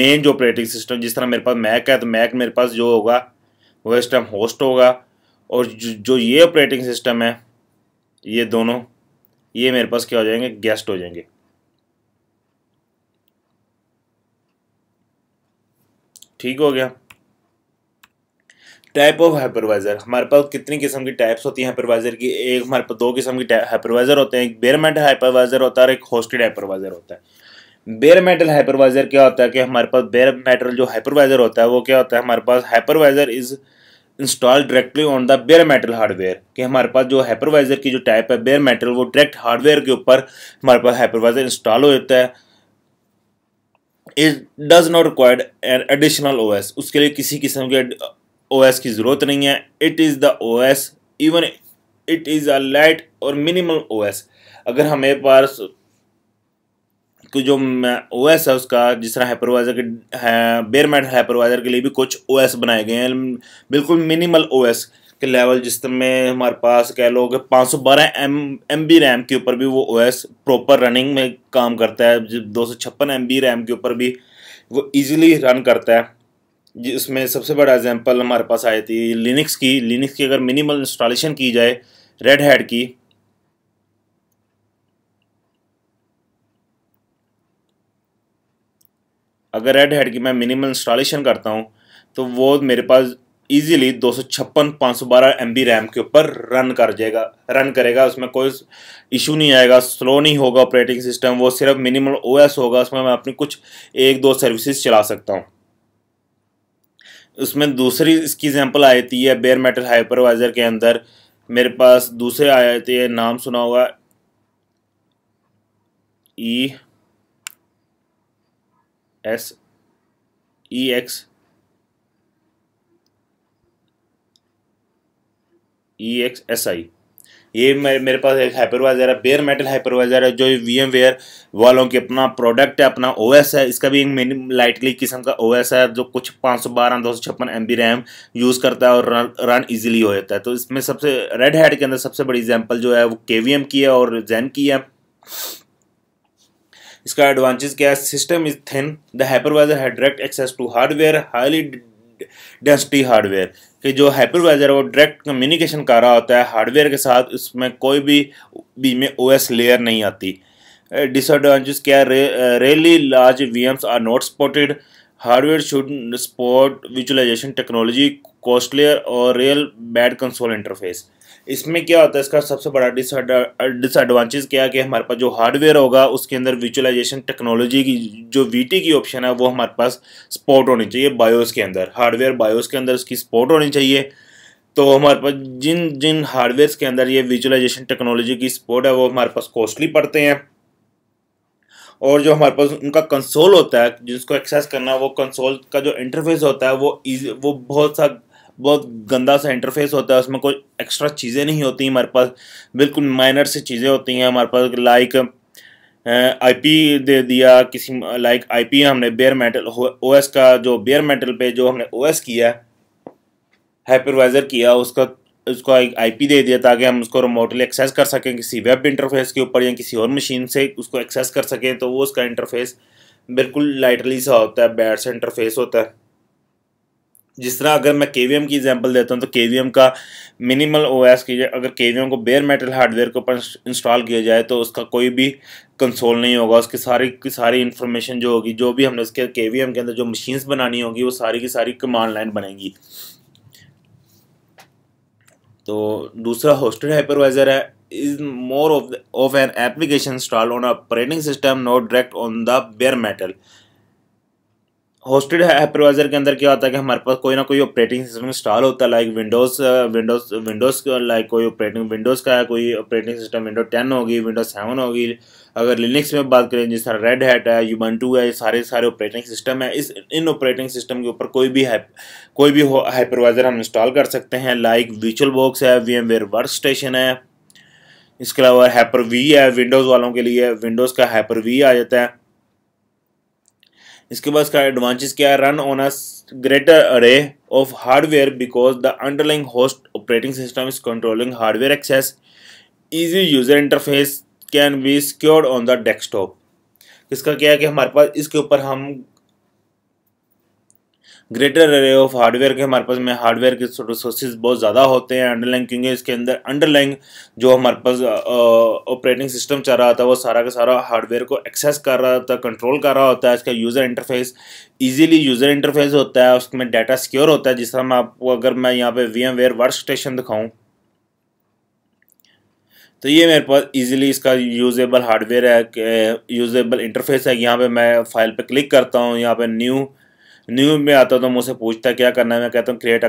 मेन जो ऑपरेटिंग सिस्टम जिस तरह मेरे पास मैक है तो मैक मेरे पास जो होगा वो इस टाइम होस्ट होगा और जो ये ऑपरेटिंग सिस्टम है ये दोनों ये मेरे पास क्या हो जाएंगे गेस्ट हो जाएंगे ठीक हो गया टाइप ऑफ हाइपरवाइज़र हमारे पास कितनी किस्म की टाइप्स होती हैं हाइपरवाइज़र की एक हमारे पास दो किस्म की हाइपरवाइज़र होते हैं एक बेयर मेटल हाइपरवाइज़र होता है और एक होस्टेड हाइपरवाइज़र होता है बेयर मेटल हाइपरवाइज़र क्या होता है कि हमारे पास बेयर मेटल जो हाइपरवाइज़र होता है वो क्या होता है हमारे पास hypervisor is install directly on the bare metal hardware कि हमारे पास जो हाइपरवाइज़र की जो टाइप है बेयर मेटल वो डायरेक्ट हार्डवेयर के ऊपर हमारे पास हाइपरवाइज़र इंस्टॉल हो जाता है it does not required an additional O S उसके लिए किसी किस्म के ओ एस की ज़रूरत नहीं है it is the O S even it is a light और मिनिमल ओ एस अगर हमें पास कि जो ओ एस है उसका जिस तरह हाइपरवाइजर के है बेयर मैट हाइपरवाइजर के लिए भी कुछ ओ एस बनाए गए हैं बिल्कुल मिनिमल ओ एस के लेवल जिस में हमारे पास कह लो कि पाँच सौ बारह एम एम बी रैम के ऊपर भी वो ओ एस प्रॉपर रनिंग में काम करता है दो सौ छप्पन एम बी रैम के ऊपर भी वो ईजिली रन करता है जिसमें सबसे बड़ा एग्जाम्पल हमारे पास आई थी लिनिक्स की लिनिक्स की अगर मिनिमल इंस्टॉलेशन की जाए रेड हेड की अगर रेड हेड की मैं मिनिमल इंस्टॉलेशन करता हूँ तो वो मेरे पास इजीली दो सौ छप्पन पाँच सौ बारह एम बी रैम के ऊपर रन कर जाएगा रन करेगा उसमें कोई इशू नहीं आएगा स्लो नहीं होगा ऑपरेटिंग सिस्टम वो सिर्फ मिनिमम ओ एस होगा उसमें मैं अपनी कुछ एक दो सर्विसेज चला सकता हूँ उसमें दूसरी इसकी एग्जाम्पल आ जाती है बेयर मेटल हाइपरवाइज़र के अंदर मेरे पास दूसरे आ थे हैं नाम सुना होगा E S E X E X S I ये मेरे पास एक हाइपरवाइजर है बेयर मेटल हाइपरवाइजर है जो वी एम वेयर वालों की अपना प्रोडक्ट है अपना ओ एस है इसका भी एक मिनी लाइटली किस्म का ओ एस है जो कुछ पाँच सौ बारह दो सौ छप्पन एम बी रैम यूज़ करता है और रन रन ईजिली हो जाता है तो इसमें सबसे रेड हैड के अंदर सबसे बड़ी एग्जाम्पल जो है वो के वी एम की है और जैन की है इसका एडवांटेज क्या है system is thin the hypervisor है direct access to hardware highly density hardware कि जो हाइपरवाइजर है वो डायरेक्ट कम्युनिकेशन कर रहा होता है हार्डवेयर के साथ उसमें कोई भी बीच में ओएस लेयर नहीं आती डिसएडवांटेज uh, क्या really large VMs are not supported hardware should support virtualisation technology costlier और रियल बैड कंसोल इंटरफेस इसमें क्या होता है इसका सबसे बड़ा डिसएडवांटेज क्या है कि हमारे पास जो हार्डवेयर होगा उसके अंदर विजुअलाइजेशन टेक्नोलॉजी की जो वी की ऑप्शन है वो हमारे पास स्पॉट होनी चाहिए बायोस के अंदर हार्डवेयर बायोस के अंदर उसकी सपोर्ट होनी चाहिए तो हमारे पास जिन जिन हार्डवेयर के अंदर ये विजुअलाइजेशन टेक्नोलॉजी की स्पोर्ट है वो हमारे पास कॉस्टली पड़ते हैं और जो हमारे पास उनका कंसोल होता है जिसको एक्सेस करना वो कंसोल का जो इंटरफेस होता है वो इजी वो बहुत सा बहुत गंदा सा इंटरफेस होता है उसमें कोई एक्स्ट्रा चीज़ें नहीं होती हमारे पास बिल्कुल माइनर सी चीज़ें होती हैं हमारे पास लाइक आईपी दे दिया किसी लाइक आईपी हमने बेयर मेटल ओएस का जो बेयर मेटल पे जो हमने ओएस किया हैपरवाइज़र हाइपरवाइज़र किया उसका उसको एक आईपी दे दिया ताकि हम उसको रिमोटली एक्सेस कर सकें किसी वेब इंटरफेस के ऊपर या किसी और मशीन से उसको एक्सेस कर सकें तो वो उसका इंटरफेस बिल्कुल लाइटली सा होता है बैड सा इंटरफेस होता है जिस तरह अगर मैं के की एग्जांपल देता हूँ तो के का मिनिमल ओ एस की अगर के को बेयर मेटल हार्डवेयर के ऊपर इंस्टॉल किया जाए तो उसका कोई भी कंसोल नहीं होगा उसकी सारी की सारी इन्फॉर्मेशन जो होगी जो भी हमने उसके के के अंदर जो मशीन्स बनानी होगी वो सारी की सारी कमांड लाइन बनेगी तो दूसरा होस्टेड हाइपरवाइजर है is more of of an application stall on operating system no direct on the bare metal hosted hypervisor के अंदर क्या होता है कि हमारे पास कोई ना कोई ऑपरेटिंग सिस्टम इंस्टॉल होता है like Windows Windows Windows like कोई ऑपरेटिंग विंडोज का है कोई ऑपरेटिंग सिस्टम विंडो टेन होगी विंडोज सेवन होगी अगर लिनक्स में बात करें जिस तरह रेड हैट है यूबंटू है सारे सारे ऑपरेटिंग सिस्टम है इस इन ऑपरेटिंग सिस्टम के ऊपर कोई भी है, कोई भी हाइपरवाइज़र हम इंस्टॉल कर सकते हैं लाइक विचुअल बॉक्स है V M where workstation है इसके अलावा हैपर वी है विंडोज़ वालों के लिए विंडोज़ का हैपर वी आ जाता है इसके बाद इसका एडवांटेज क्या है run on a greater array of hardware because the underlying host operating system is controlling hardware access easy user interface can be secured on the desktop इसका क्या है कि हमारे पास इसके ऊपर हम ग्रेटर रे ऑफ हार्डवेयर के हमारे पास में हार्डवेयर के रिसोर्सेज बहुत ज़्यादा होते हैं अंडरलाइन क्योंकि इसके अंदर अंडरलाइन जो हमारे पास ऑपरेटिंग सिस्टम चल रहा था वो सारा का सारा हार्डवेयर को एक्सेस कर रहा था कंट्रोल कर रहा होता है इसका user interface easily user interface होता है उसमें डाटा सिक्योर होता है जिस तरह मैं आपको अगर मैं यहाँ पर V M where workstation दिखाऊँ तो ये मेरे पास इजीली इसका यूजेबल हार्डवेयर है यूजेबल इंटरफेस eh, है यहाँ पे मैं फाइल पे क्लिक करता हूँ यहाँ पे न्यू न्यू में आता तो मुझसे पूछता है क्या करना है मैं कहता हूँ क्रिएट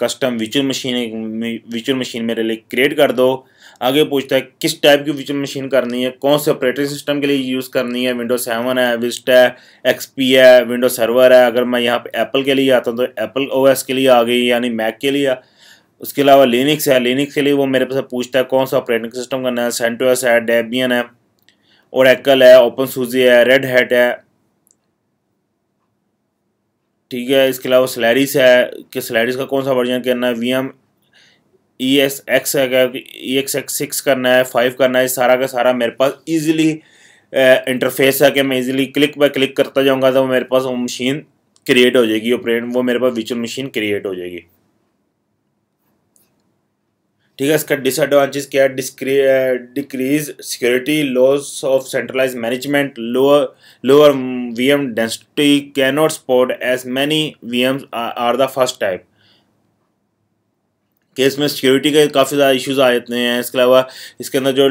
कस्टम विचुअल मशीन विचुअल मशीन मेरे लिए क्रिएट कर दो आगे पूछता है किस टाइप की विचुअल मशीन करनी है कौन से ऑपरेटिंग सिस्टम के लिए यूज़ करनी है विंडो सेवन है विस्ट है एक्सपी है विंडो सर्वर है अगर मैं यहाँ पर एप्पल के लिए आता हूँ तो एप्पल ओ के लिए आ गई यानी मैक के लिए उसके अलावा लिनिक्स है लिनिक्स के लिए वो मेरे पास पूछता है कौन सा ऑपरेटिंग सिस्टम करना है सेंटोस है डेबियन है और एक्ल है ओपन सूजी है रेड हैट है ठीक है इसके अलावा सलैरिस है कि सलैरिस का कौन सा वर्जन करना है we M E S X है क्या ई एक्स एक्स सिक्स करना है फाइव करना है सारा का सारा मेरे पास इजीली इंटरफेस है कि मैं इजीली क्लिक बाय क्लिक करता जाऊँगा तो मेरे पास वो मशीन क्रिएट हो जाएगी ऑपरेट वो मेरे पास विचुअल मशीन क्रिएट हो जाएगी ठीक है इसका डिसएडवांटेज क्या है decrease security loss of centralise management lower lower V M density can not support as many V M are the first type कि इसमें सिक्योरिटी के काफ़ी ज़्यादा इश्यूज आ जाते हैं इसके अलावा इसके अंदर जो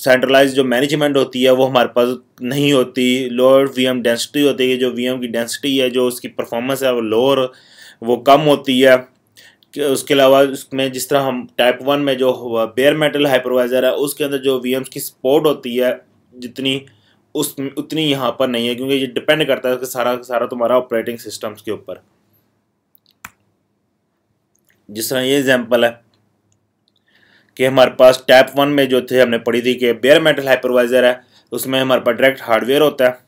सेंट्रलाइज जो मैनेजमेंट होती है वो हमारे पास नहीं होती लोअर वी एम डेंसिटी होती है जो वी एम की डेंसिटी है जो उसकी परफॉर्मेंस है वो लोअर वो कम होती है उसके अलावा उसमें जिस तरह हम टाइप वन में जो बेयर मेटल हाइपरवाइज़र है उसके अंदर जो वी की सपोर्ट होती है जितनी उस उतनी यहाँ पर नहीं है क्योंकि ये डिपेंड करता है कि सारा सारा तुम्हारा ऑपरेटिंग सिस्टम्स के ऊपर जिस तरह ये एग्जांपल है कि हमारे पास टैप वन में जो थे हमने पढ़ी थी कि बेयर मेटल हाइपरवाइज़र है उसमें हमारे पास डायरेक्ट हार्डवेयर होता है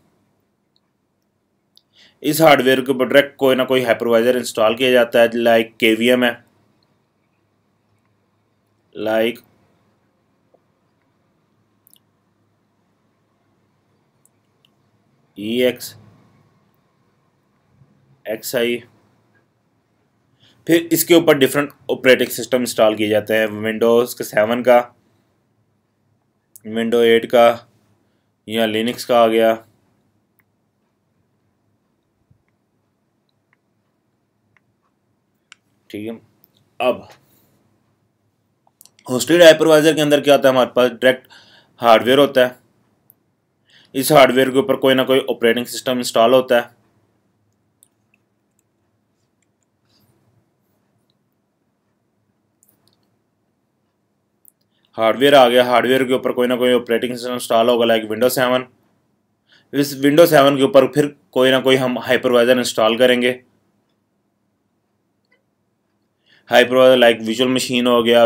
इस हार्डवेयर के ऊपर डायरेक्ट कोई ना कोई हाइपरवाइजर इंस्टॉल किया जाता है लाइक के वी एम है like E X X I फिर इसके ऊपर डिफरेंट ऑपरेटिंग सिस्टम इंस्टॉल किए जाते हैं विंडोज़ के सेवन का विंडो एट का या लिनक्स का आ गया ठीक है अब होस्टेड हाइपरवाइजर के अंदर क्या होता है हमारे पास डायरेक्ट हार्डवेयर होता है इस हार्डवेयर के ऊपर कोई ना कोई ऑपरेटिंग सिस्टम इंस्टॉल होता है हार्डवेयर आ गया हार्डवेयर के ऊपर कोई ना कोई ऑपरेटिंग सिस्टम इंस्टॉल होगा लाइक विंडो सेवन इस विंडो सेवन के ऊपर फिर कोई ना कोई हम हाइपरवाइजर इंस्टॉल करेंगे हाई लाइक विजुअल मशीन हो गया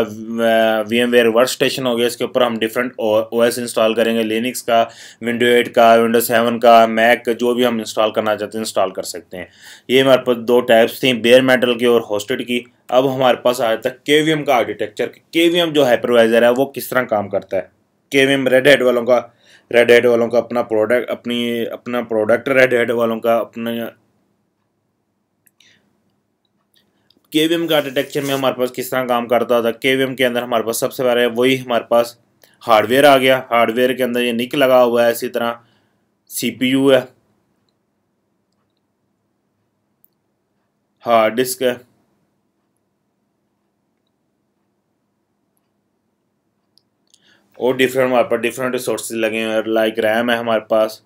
V M where workstation हो गया इसके ऊपर हम डिफरेंट ओ एस इंस्टॉल करेंगे लिनिक्स का विंडो एट का विंडो सेवन का मैक जो भी हम इंस्टॉल करना चाहते हैं इंस्टॉल कर सकते हैं ये हमारे पास दो टाइप्स थी बेयर मेटल की और होस्टेड की अब हमारे पास आ जाता है के का आर्किटेक्चर के जो हाइपरवाइज़र है वो किस तरह काम करता है के रेड हेड वालों का रेड हेड वालों का अपना प्रोडक्ट अपनी अपना प्रोडक्ट रेड हेड वालों का अपना के का आर्टिटेक्चर में हमारे पास किस तरह काम करता था के के अंदर हमारे पास सबसे पहले वही हमारे पास हार्डवेयर आ गया हार्डवेयर के अंदर ये निक लगा हुआ है इसी तरह सीपीयू है हार्ड डिस्क है और डिफरेंट हमारे पास डिफरेंट रिसोर्सेज लगे हैं लाइक रैम है हमारे पास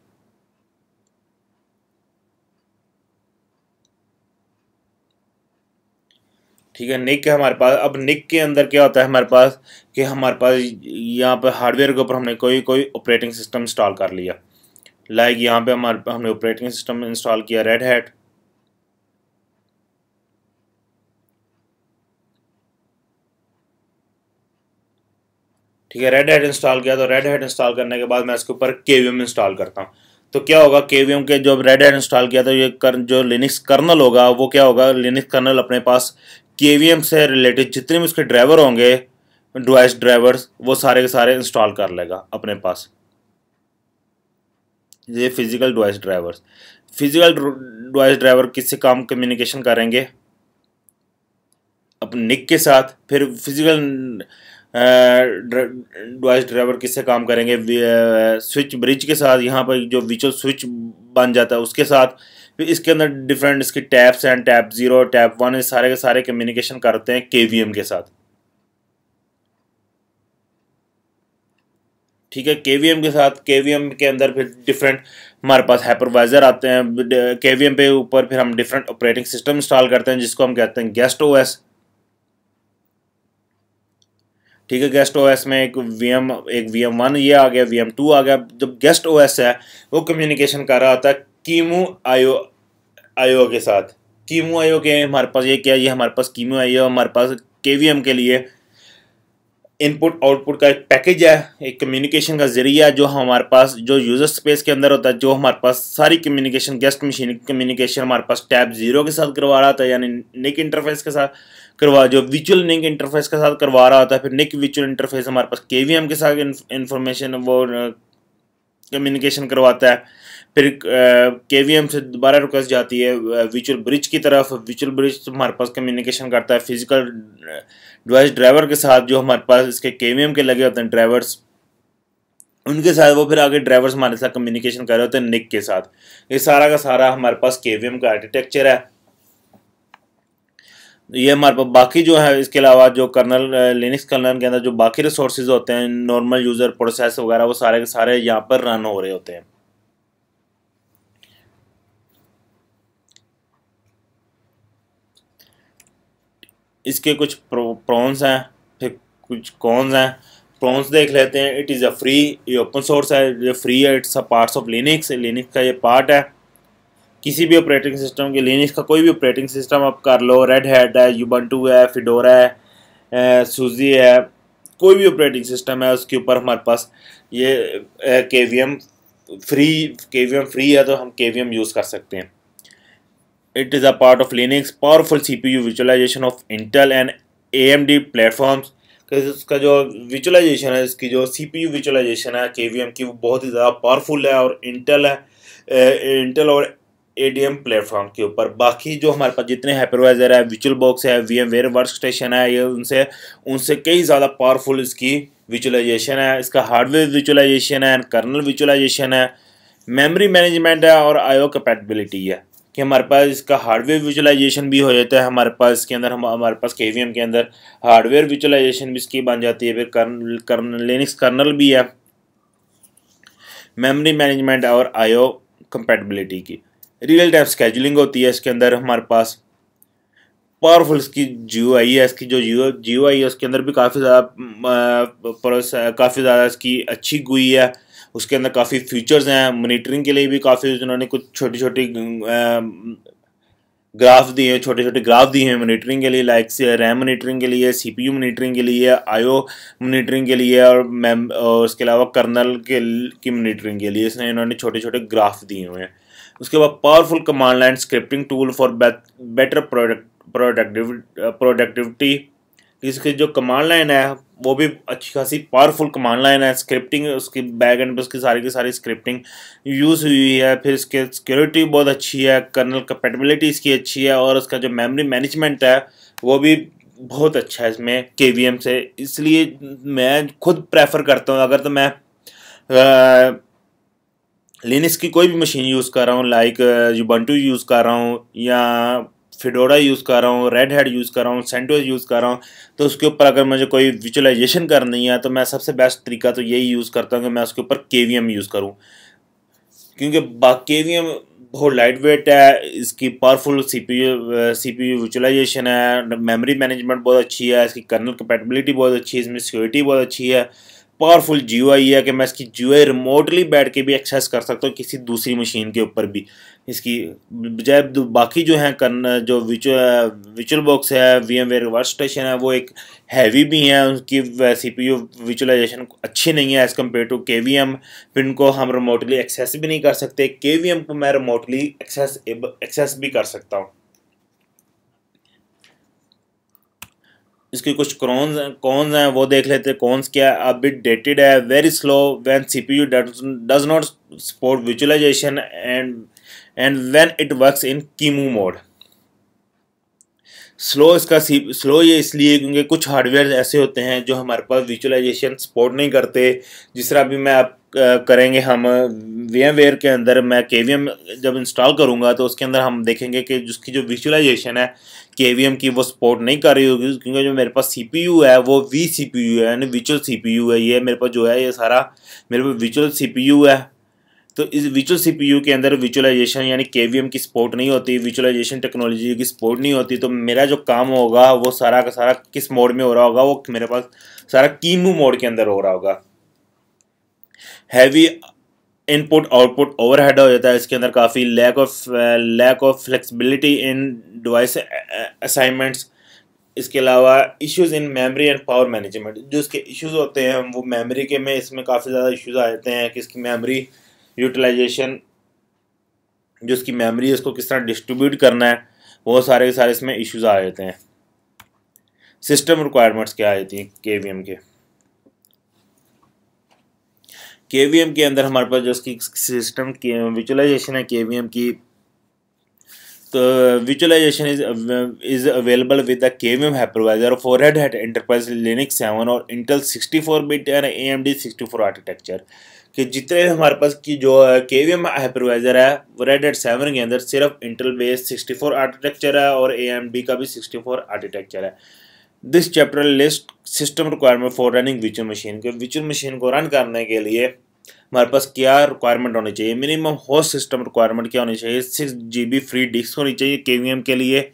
ठीक है निक है हमारे पास अब निक के अंदर क्या होता है हमारे पास कि हमारे पास यहाँ पर हार्डवेयर के ऊपर हमने कोई कोई ऑपरेटिंग सिस्टम इंस्टॉल कर लिया लाइक यहाँ पे हमारे हमने ऑपरेटिंग सिस्टम इंस्टॉल किया रेड हैट ठीक है रेड हैट इंस्टॉल किया तो रेड हैट इंस्टॉल करने के बाद मैं इसके ऊपर के इंस्टॉल करता हूँ तो क्या होगा के के जो रेड हैट इंस्टॉल किया तो ये कर, जो लिनिक्स कर्नल होगा वो क्या होगा लिनिक्स कर्नल अपने पास के से रिलेटेड जितने भी उसके ड्राइवर होंगे डिवाइस ड्राइवर्स वो सारे के सारे इंस्टॉल कर लेगा अपने पास ये physical device drivers physical device driver किससे काम कम्युनिकेशन करेंगे अपने निक के साथ फिर फिज़िकल डिवाइस ड्राइवर किससे काम करेंगे स्विच ब्रिज के साथ यहाँ पर जो विचुअल स्विच बन जाता है उसके साथ फिर इसके अंदर डिफरेंट इसके टैप्स हैं टैप ज़ीरो टैप वन ये सारे के सारे कम्युनिकेशन करते हैं के के साथ ठीक है के के साथ के के अंदर फिर डिफरेंट हमारे पास हाइपरवाइज़र आते हैं के पे ऊपर फिर हम डिफरेंट ऑपरेटिंग सिस्टम इंस्टॉल करते हैं जिसको हम कहते हैं गेस्ट ओ एस ठीक है गेस्ट ओएस में एक वी एम एक वी एम वन ये आ गया वी एम टू आ गया जब गेस्ट ओएस है वो कम्युनिकेशन कर रहा था कीमू आयो आयो के साथ कीमू आयो के हमारे पास ये क्या ये हमारे पास कीमो आयो हमारे पास के वी एम के लिए इनपुट आउटपुट का एक पैकेज है एक कम्युनिकेशन का जरिया है जो हमारे पास जो यूज़र स्पेस के अंदर होता है जो हमारे पास सारी कम्युनिकेशन गेस्ट मशीन कम्युनिकेशन हमारे पास टैब जीरो के साथ करवा रहा था यानी निक इंटरफेस के साथ करवा जो विचुअल निक इंटरफेस के साथ करवा रहा था फिर निक विचुअल इंटरफेस हमारे पास के के साथ इंफॉर्मेशन वो कम्युनिकेशन करवाता है फिर के वी एम से दोबारा रिक्वेस्ट जाती है विचुअल ब्रिज की तरफ विचुअल ब्रिज हमारे पास कम्युनिकेशन करता है फिजिकल डिवाइस ड्राइवर के साथ जो हमारे पास इसके के वी एम के लगे होते हैं ड्राइवर्स उनके साथ वो फिर आगे ड्राइवर्स हमारे साथ कम्युनिकेशन कर रहे होते हैं निक के साथ ये सारा का सारा हमारे पास के वी एम का आर्किटेक्चर है ये हमारे पास बाकी जो है इसके अलावा जो कर्नल लिनक्स कर्नल के अंदर जो बाकी रिसोर्सेज होते हैं नॉर्मल यूज़र प्रोसेस वगैरह वो सारे के सारे यहाँ पर रन हो रहे होते हैं इसके कुछ प्रॉन्स हैं फिर कुछ कॉन्स हैं प्रॉन्स देख लेते हैं इट इज़ अ फ्री ये ओपन सोर्स है ये फ्री है it's a parts of Linux Linux का ये पार्ट है किसी भी ऑपरेटिंग सिस्टम के लिनिक्स का कोई भी ऑपरेटिंग सिस्टम आप कर लो रेड हैड है यूबंटू है फिडोरा है सूजी है कोई भी ऑपरेटिंग सिस्टम है उसके ऊपर हमारे पास ये K V M free K V M free है तो हम के वी एम यूज़ कर सकते हैं it is a part of Linux powerful C P U virtualisation of Intel and A M D platforms उसका जो विचुअलाइजेशन है इसकी जो सी पी यू विचुअलाइजेशन है के वी एम की वो बहुत ही ज़्यादा पावरफुल है और इंटेल है इंटेल और एडीएम प्लेटफॉर्म के ऊपर बाकी जो हमारे पास जितने हाइपरवाइजर है विचुअल बॉक्स है V M where workstation है ये उनसे उनसे कई ज़्यादा पावरफुल इसकी विचुअलाइजेशन है इसका हार्डवेयर विचुअलाइजेशन है कर्नल विचुअलाइजेशन है मेमोरी मैनेजमेंट है और आयो कैपेबिलिटी है कि हमारे पास इसका हार्डवेयर विजुलाइजेशन भी हो जाता है हमारे पास इसके अंदर हम हमारे पास के के अंदर हार्डवेयर विजुअलाइजेशन भी इसकी बन जाती है फिर कर्नल कर्नल लिनक्स कर्नल भी है मेमोरी मैनेजमेंट और आईओ कंपेटबिलिटी की रियल टाइम स्केजुलिंग होती है इसके अंदर हमारे पास पावरफुल इसकी जियो आई है इसकी जो जियो जियो आई है उसके अंदर भी काफ़ी ज़्यादा काफ़ी ज़्यादा इसकी अच्छी गुई है उसके अंदर काफ़ी फीचर्स हैं मोनीटरिंग के लिए भी काफ़ी उन्होंने कुछ छोटी छोटी ग्राफ दिए हैं छोटे छोटे ग्राफ दिए हैं मोनीटरिंग के लिए लाइक रैम मोनीटरिंग के लिए सी पी यू मोनीटरिंग के लिए आईओ मोनीटरिंग के लिए और मैम उसके अलावा कर्नल के की मोनीटरिंग के लिए इसने इन्होंने छोटे छोटे ग्राफ दिए हुए हैं उसके बाद powerful command line scripting tool for better product productivity इसकी जो कमांड लाइन है वो भी अच्छी खासी पावरफुल कमांड लाइन है स्क्रिप्टिंग उसकी बैक एंड उसकी सारी की सारी स्क्रिप्टिंग यूज़ हुई है फिर इसके सिक्योरिटी बहुत अच्छी है कर्नल कैपेबिलिटी इसकी अच्छी है और उसका जो मेमोरी मैनेजमेंट है वो भी बहुत अच्छा है इसमें के से इसलिए मैं खुद प्रेफर करता हूँ अगर तो मैं आ, uh, लिनक्स की कोई भी मशीन यूज़ कर रहा हूँ लाइक यूबंटू यूज़ कर रहा हूँ या फिडोरा यूज़ कर रहा हूँ रेड हेड यूज़ कर रहा हूँ सेंटोज यूज़ कर रहा हूँ तो उसके ऊपर अगर मुझे कोई विचुलाइजेशन करनी है तो मैं सबसे बेस्ट तरीका तो यही यूज़ करता हूँ कि मैं उसके ऊपर के यूज़ करूँ क्योंकि के वी एम बहुत लाइट वेट है इसकी powerful C P U C P U virtualisation है मेमोरी मैनेजमेंट बहुत अच्छी है इसकी कर्नल कैपेबिलिटी बहुत अच्छी है इसमें सिक्योरिटी बहुत अच्छी है पावरफुल जियो आई है कि मैं इसकी जियो रिमोटली बैठ के भी एक्सेस कर सकता हूँ किसी दूसरी मशीन के ऊपर भी इसकी बजाय बाकी जो हैं करना जो विचुअल बॉक्स है V M where workstation है वो एक हैवी भी हैं उनकी सी पी यू विचुअलाइजेशन अच्छी नहीं है as compare to K V M इनको हम रिमोटली एक्सेस भी नहीं कर सकते के वी एम को मैं रिमोटली एक्सेस एक्सेस भी कर सकता हूँ इसके कुछ क्रॉन्स कॉन्स हैं वो देख लेते हैं कॉन्स क्या है अब डेटेड है very slow when C P U does not support virtualisation and and when it works in QEMU mode slow इसका स्लो ये इसलिए क्योंकि कुछ हार्डवेयर ऐसे होते हैं जो हमारे पास विजुअलाइजेशन सपोर्ट नहीं करते जिस तरह भी मैं आप करेंगे हम वी एम वेयर के अंदर मैं के वी एम जब इंस्टॉल करूँगा तो उसके अंदर हम देखेंगे कि जिसकी जो विजुअलाइजेशन है के की वो सपोर्ट नहीं कर रही होगी क्योंकि जो मेरे पास सी है वो वी सी है यानी विचुअल सी है ये मेरे पास जो है ये सारा मेरे पास विचुअल सी है तो इस विचुअल सी के अंदर विचुअलाइजेशन यानी के की सपोर्ट नहीं होती विचुअलाइजेशन टेक्नोलॉजी की सपोर्ट नहीं होती तो मेरा जो काम होगा वो सारा का सारा किस मोड में हो रहा होगा वो मेरे पास सारा कीमू मोड के अंदर हो रहा होगा हैवी इनपुट आउटपुट ओवरहेड हो जाता है इसके अंदर काफ़ी lack of lack of flexibility in device assignments इसके अलावा issues in memory and power management जो इसके इश्यूज होते हैं वो मेमोरी के में इसमें काफ़ी ज़्यादा इश्यूज आ जाते हैं कि इसकी मेमोरी यूटिलाइजेशन जो इसकी मेमोरी है उसको किस तरह डिस्ट्रीब्यूट करना है वो सारे के सारे इसमें इश्यूज आ जाते हैं सिस्टम रिक्वायरमेंट्स क्या आ जाती हैं के वी एम के के के अंदर हमारे पास जो उसकी सिस्टम की विचुलाइजेशन है के की तो virtualisation is is available with the K V M hypervisor for Red Hat Enterprise Linux seven और Intel sixty four bit and A M D sixty four architecture कि जितने हमारे पास की जो के वी एम हाइपरवाइजर है रेड हेड सेवन के अंदर सिर्फ Intel base sixty four architecture है और ए एम डी का भी सिक्सटी फोर आर्किटेक्चर है this chapter list system requirement for running विचुअल मशीन के विचुअल मशीन को रन करने के लिए हमारे पास क्या रिक्वायरमेंट होनी चाहिए मिनिमम होस्ट सिस्टम रिक्वायरमेंट क्या होनी चाहिए six G B free disk होनी चाहिए के के लिए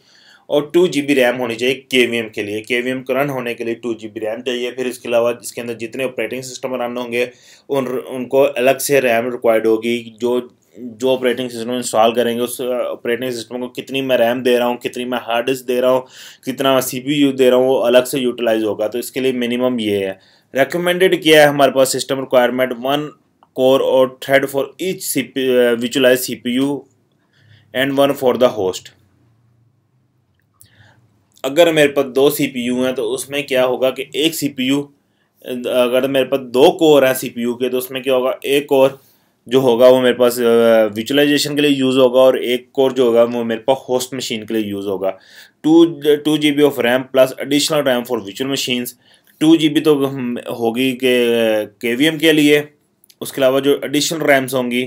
और टू जी बी रैम होनी चाहिए के के लिए के को रन होने के लिए टू जी बी रैम चाहिए फिर इसके अलावा इसके अंदर जितने ऑपरेटिंग सिस्टम रन होंगे उन उनको अलग से रैम रिक्वायर्ड होगी जो जो ऑपरेटिंग सिस्टम इंस्टॉल करेंगे उस ऑपरेटिंग uh, सिस्टम को कितनी मैं रैम दे रहा हूँ कितनी मैं हार्ड डिस्क दे रहा हूँ कितना सी पी यू दे रहा हूँ वो अलग से यूटिलाइज होगा तो इसके लिए मिनिमम ये है रिकमेंडेड किया है हमारे पास सिस्टम रिक्वायरमेंट वन कोर और thread for each C P virtualise C P U and one for the host अगर मेरे पास दो सी पी यू हैं तो उसमें क्या होगा कि एक सी पी यू अगर मेरे पास दो कोर हैं सी पी यू के तो उसमें क्या होगा एक कोर जो होगा वो मेरे पास विचुअलाइजेशन के लिए यूज़ होगा और एक कोर जो होगा वो मेरे पास होस्ट मशीन के लिए यूज़ होगा two two G B of RAM plus additional RAM for विचुअल मशीन्स टू जी बी तो होगी के के वी एम के लिए उसके अलावा जो एडिशनल रैम्स होंगी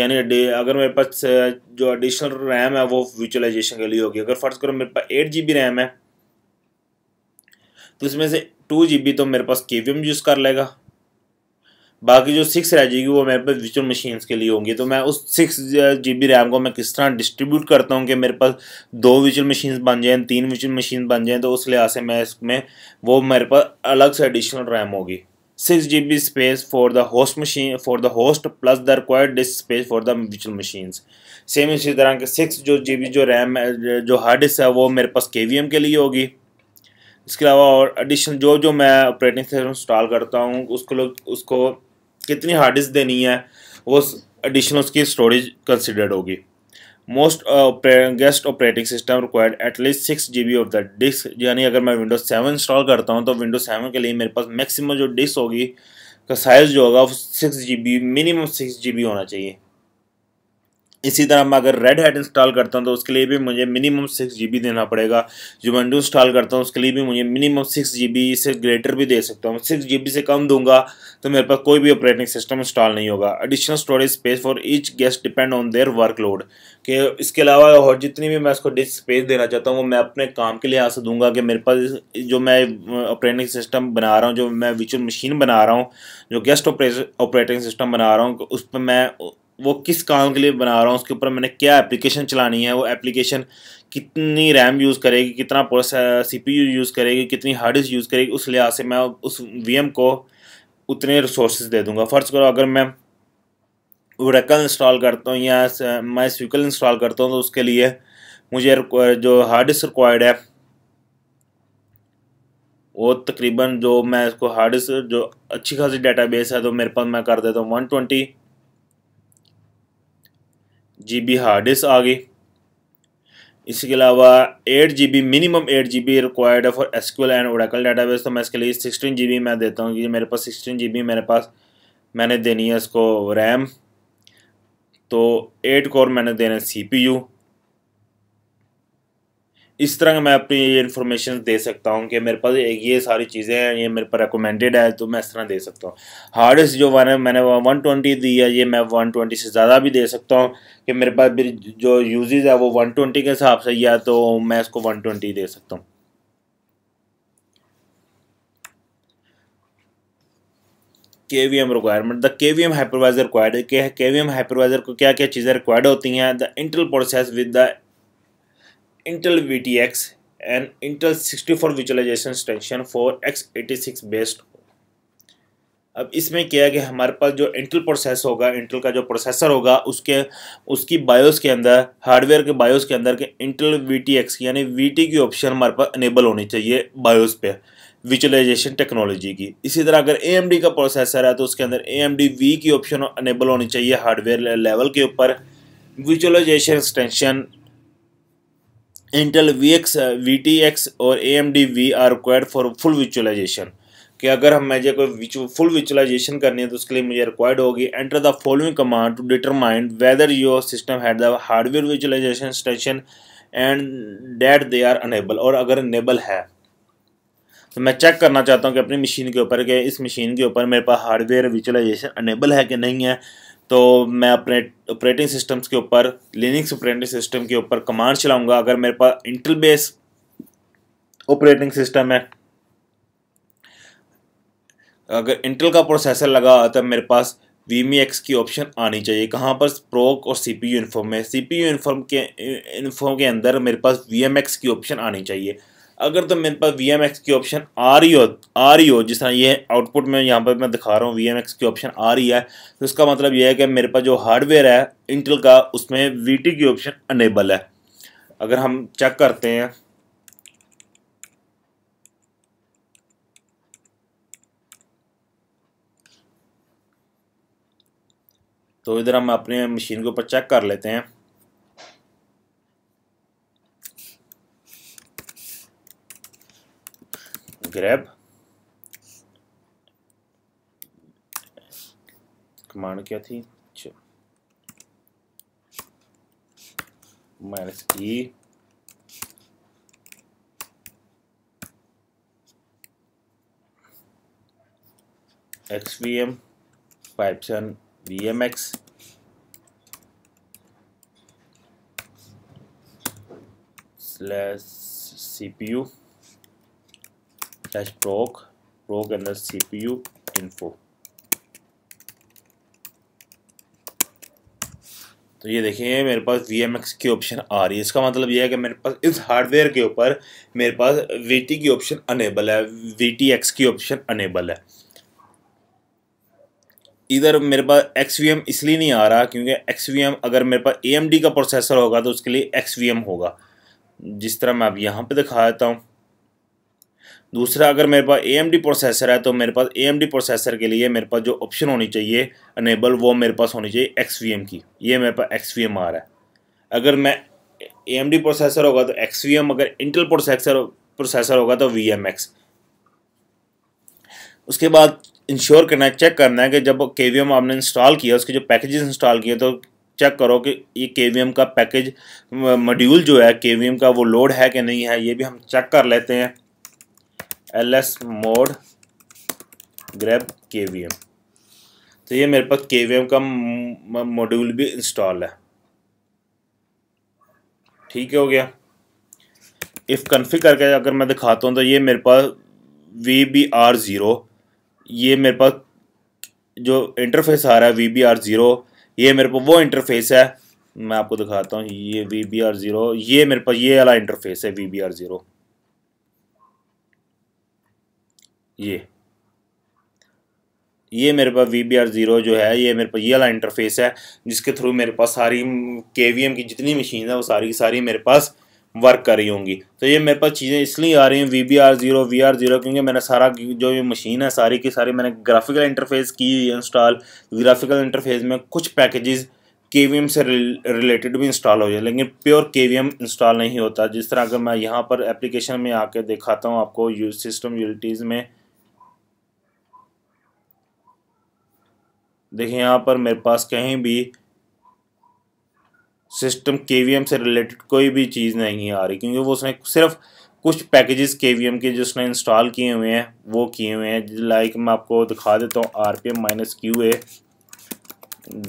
यानी अगर मेरे पास जो एडिशनल रैम है वो विचुअलाइजेशन के लिए होगी अगर फर्ज करो मेरे पास एट जी बी रैम है तो इसमें से टू जी बी तो मेरे पास के वी एम यूज़ कर लेगा बाकी जो सिक्स रह जाएगी वो मेरे पास विचुअल मशीन्स के लिए होंगी तो मैं उस सिक्स जी बी रैम को मैं किस तरह डिस्ट्रीब्यूट करता हूँ कि मेरे पास दो विचुअल मशीन्स बन जाएँ तीन विचुअल मशीन बन जाएँ तो उस लिहाज से मैं इसमें वो मेरे पास अलग से एडिशनल रैम होगी six G B space for the host machine for the host plus the required disk space for the विचुअल मशीन्स सेम इसी तरह के सिक्स जो जी बी जो रैम जो हार्ड डिस्क है वो मेरे पास के वी एम के लिए होगी इसके अलावा और एडिशनल जो जो मैं ऑपरेटिंग सिस्टम इंस्टॉल करता हूँ उसको लोग उसको कितनी हार्ड डिस्क देनी है वो एडिशनल उसकी स्टोरेज कंसिडर्ड होगी most guest operating system required at least six G B of the disk यानी अगर मैं विंडोज सेवन इंस्टॉल करता हूँ तो विंडोज सेवन के लिए मेरे पास मैक्सिमम जो डिस्क होगी का साइज़ जो होगा six G B minimum six G B होना चाहिए इसी तरह मैं अगर रेड हेड इंस्टॉल करता हूँ तो उसके लिए भी मुझे मिनिमम सिक्स जी बी देना पड़ेगा जुमेंडो इंस्टॉल करता हूँ उसके लिए भी मुझे मिनिमम सिक्स जी बी से ग्रेटर भी दे सकता हूँ सिक्स जी बी से कम दूंगा तो मेरे पास कोई भी ऑपरेटिंग सिस्टम इंस्टॉल नहीं होगा additional storage space for each guest depend on their load कि इसके अलावा और जितनी भी मैं इसको डिस्क स्पेस देना चाहता हूँ वो मैं अपने काम के लिए से दूंगा कि मेरे पास जो मैं ऑपरेटिंग सिस्टम बना रहा हूँ जो मैं विचुअल मशीन बना रहा हूँ जो गेस्ट ऑपरेटिंग सिस्टम बना रहा हूँ उस पर मैं वो किस काम के लिए बना रहा हूँ उसके ऊपर मैंने क्या एप्लीकेशन चलानी है वो एप्लीकेशन कितनी रैम यूज़ करेगी कितना सी पी यू यूज़ करेगी कितनी हार्ड डिस्क यूज़ करेगी उस लिहाज से मैं उस वी एम को उतने रिसोर्स दे दूँगा फ़र्ज़ करो अगर मैं ओरेकल इंस्टॉल करता हूँ या मैं स्विकल इंस्टॉल करता हूँ तो उसके लिए मुझे जो हार्ड डिस्क रिक्वायर्ड है वो तकरीबन जो मैं इसको हार्ड डिस्क जो अच्छी खासी बेस है तो मेरे पास मैं कर देता हूँ one twenty G B hard disk आ गई इसके अलावा eight G B minimum eight G B required है for SQL and Oracle base तो मैं इसके लिए सिक्सटीन जी बी मैं देता हूँ कि मेरे पास सिक्सटीन जी बी मेरे पास मैंने देनी है इसको रैम तो एट कोर मैंने देना है सी पी यू इस तरह मैं अपनी ये इन्फॉर्मेशन दे सकता हूँ कि मेरे पास ये सारी चीज़ें हैं ये मेरे पर रिकमेंडेड है तो मैं इस तरह दे सकता हूँ हार्डेस्ट जो वन है मैंने वन ट्वेंटी दी है ये मैं वन ट्वेंटी से ज़्यादा भी दे सकता हूँ कि मेरे पास भी जो यूजेज है वो वन ट्वेंटी के हिसाब से या तो मैं इसको वन ट्वेंटी दे सकता हूँ K V M requirement the K V M hypervisor required K V M hypervisor को क्या क्या चीज़ें रिक्वायर्ड होती हैं the Intel process with the V T X and Intel sixty four virtualisation extension for six based हो अब इसमें क्या है कि हमारे पास जो इंटेल प्रोसेस होगा इंटेल का जो प्रोसेसर होगा उसके उसकी बायोस के अंदर हार्डवेयर के बायोस के अंदर के इंटेल वी टी एक्स यानी वी टी की ऑप्शन हमारे पास अनेबल होनी चाहिए बायोस पे विजुअलाइजेशन टेक्नोलॉजी की इसी तरह अगर ए एम डी का प्रोसेसर है तो उसके अंदर ए एम डी वी की ऑप्शन अनेबल होनी चाहिए हार्डवेयर लेवल के ऊपर virtualisation extension V X V T X और A M D V are required for full virtualisation कि अगर हम मुझे कोई फुल विचुअलाइजेशन करनी है तो उसके लिए मुझे रिक्वायर्ड होगी enter the following command to determine whether your system had the hardware virtualization station and that they are enable और अगर अनेबल है तो मैं चेक करना चाहता हूँ कि अपनी मशीन के ऊपर कि इस मशीन के ऊपर मेरे पास हार्डवेयर विचुअलाइजेशन अनेबल है कि नहीं है तो मैं अपने ऑपरेटिंग सिस्टम्स के ऊपर लिनिक्स ऑपरेटिंग सिस्टम के ऊपर कमांड चलाऊंगा अगर मेरे पास इंटेल बेस ऑपरेटिंग सिस्टम है अगर इंटेल का प्रोसेसर लगा तो मेरे पास वीमी एक्स की ऑप्शन आनी चाहिए कहाँ पर प्रोक और सी पी यू यूनिफॉर्म है सी पी यू यूनिफॉर्म के यूनिफॉर्म के अंदर मेरे पास वी एम एक्स की ऑप्शन आनी चाहिए अगर तो मेरे पास वी एम एक्स की ऑप्शन आ रही हो आ रही हो जिस तरह ये आउटपुट में यहाँ पर मैं दिखा रहा हूँ वी एम एक्स की ऑप्शन आ रही है तो इसका मतलब ये है कि मेरे पास जो हार्डवेयर है इंटेल का उसमें वी टी की ऑप्शन अनेबल है अगर हम चेक करते हैं तो इधर हम अपने मशीन के ऊपर चेक कर लेते हैं grab कमांड क्या थी minus E X V M पाइपसन V M X slash C slash proc proc and the cpu info तो ये देखिए मेरे पास वी एम एक्स की ऑप्शन आ रही है इसका मतलब ये है कि मेरे पास इस हार्डवेयर के ऊपर मेरे पास वी टी की ऑप्शन अनेबल है वी टी एक्स की ऑप्शन अनेबल है इधर मेरे पास एक्स वी एम इसलिए नहीं आ रहा क्योंकि एक्स वी एम अगर मेरे पास ए एम डी का प्रोसेसर होगा तो उसके लिए एक्स वी एम होगा जिस तरह मैं अब यहाँ पे दिखा देता हूँ दूसरा अगर मेरे पास ए प्रोसेसर है तो मेरे पास ए प्रोसेसर के लिए मेरे पास जो ऑप्शन होनी चाहिए अनेबल वो मेरे पास होनी चाहिए एक्स की ये मेरे पास एक्स आ रहा है अगर मैं ए प्रोसेसर होगा तो एक्स अगर इंटल प्रोसेसर प्रोसेसर होगा तो वी उसके बाद इंश्योर करना है चेक करना है कि जब के आपने इंस्टॉल किया उसके जो पैकेजेस इंस्टॉल किए तो चेक करो कि ये के का पैकेज मॉड्यूल जो है के का वो लोड है कि नहीं है ये भी हम चेक कर लेते हैं L S mod grab K V M तो ये मेरे पास के वी एम का मॉड्यूल भी इंस्टॉल है ठीक हो गया इफ़ कन्फिक करके अगर मैं दिखाता हूँ तो ये मेरे पास वी बी आर ज़ीरो ये मेरे पास जो इंटरफेस आ रहा है वी बी आर ज़ीरो ये मेरे पास वो इंटरफेस है मैं आपको दिखाता हूँ ये वी बी आर ज़ीरो ये मेरे पास ये वाला इंटरफेस है वी बी आर ज़ीरो ये ये मेरे पास वी बी आर ज़ीरो जो है ये मेरे पास ये वाला इंटरफेस है जिसके थ्रू मेरे पास सारी के वी एम की जितनी मशीन है वो सारी की सारी मेरे पास वर्क कर रही होंगी तो ये मेरे पास चीज़ें इसलिए आ रही हैं V B R zero V R zero क्योंकि मैंने सारा जो ये मशीन है सारी की सारी मैंने ग्राफिकल इंटरफेस की हुई है इंस्टॉल ग्राफिकल इंटरफेस में कुछ पैकेजेस के वी एम से रिलेटेड भी इंस्टॉल हो जाए लेकिन प्योर के वी एम इंस्टॉल नहीं होता जिस तरह अगर मैं यहाँ पर एप्लीकेशन में आके दिखाता हूँ आपको सिस्टम यूटिलिटीज़ में देखिए यहाँ पर मेरे पास कहीं भी सिस्टम के से रिलेटेड कोई भी चीज़ नहीं आ रही क्योंकि वो उसने सिर्फ कुछ पैकेजेस के के जो उसने इंस्टॉल किए हुए हैं वो किए हुए हैं लाइक मैं आपको दिखा देता हूँ R P M minus Q A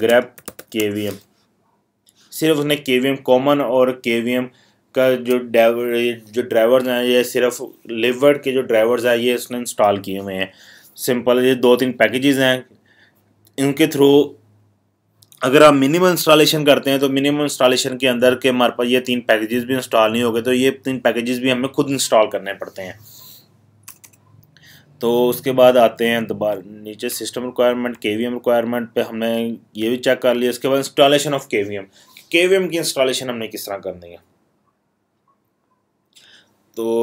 grep के सिर्फ उसने के कॉमन और के का जो ड्राइवर जो ड्राइवर्स हैं ये सिर्फ लिवर्ड के जो ड्राइवर्स हैं ये उसने इंस्टॉल किए हुए हैं सिंपल ये दो तीन पैकेजेस हैं इनके थ्रू अगर आप मिनिमम इंस्टॉलेशन करते हैं तो मिनिमम इंस्टॉलेशन के अंदर के हमारे पास ये तीन पैकेजेस भी इंस्टॉल नहीं हो गए तो ये तीन पैकेजेस भी हमें खुद इंस्टॉल करने पड़ते हैं तो उसके बाद आते हैं दोबारा नीचे system requirement K V M requirement पर हमने ये भी चेक कर लिया उसके बाद installation of K V M K V M की इंस्टॉलेशन हमने किस तरह करनी है तो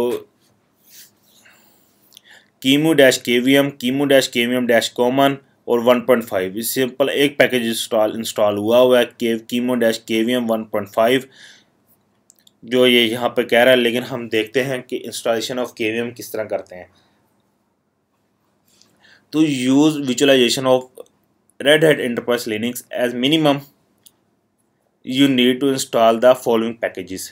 qemu dash K V M qemu dash K V M dash common और 1.5 इस सिंपल एक पैकेज इंस्टॉल इंस्टॉल हुआ हुआ है केव qemu dash K V M one जो ये यहाँ पर कह रहा है लेकिन हम देखते हैं कि installation of K V M किस तरह करते हैं तो use virtualization of Red Hat enterprise Linux as minimum you need to install the following package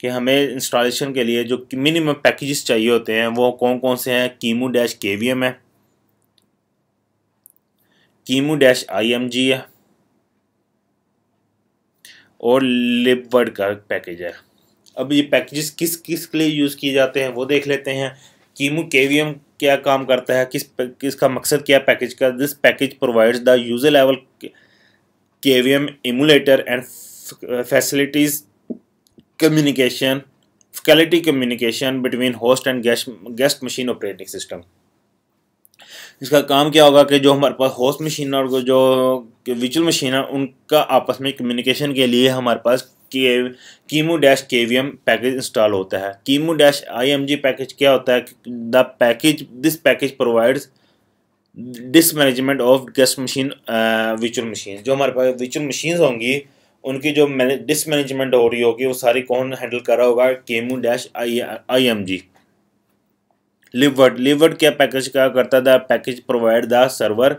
कि हमें इंस्टॉलेशन के लिए जो मिनिमम पैकेजेस चाहिए होते हैं वो कौन कौन से हैं qemu dash K V M है कीमू डैश जी है और लिबर्ड का पैकेज है अब ये पैकेजेस किस किस के लिए यूज़ किए जाते हैं वो देख लेते हैं कीमू एम क्या काम करता है किस किसका मकसद क्या पैकेज का this package provides the user level K V M emulator and facilities communication quality communication between host and guest guest machine operating system इसका काम क्या होगा कि जो हमारे पास होस्ट मशीन और जो विचुअल मशीन है उनका आपस में कम्युनिकेशन के लिए हमारे पास के qemu dash K V M package install होता है qemu dash I M G package क्या होता है the package this package provides disk management of guest machine विचुअल मशीन जो हमारे पास विचुअल मशीन होंगी उनकी जो डिस मैनेजमेंट हो रही होगी वो सारी कौन हैंडल कर रहा होगा qemu dash I I M G libvirt libvirt क्या पैकेज क्या करता the package provide the server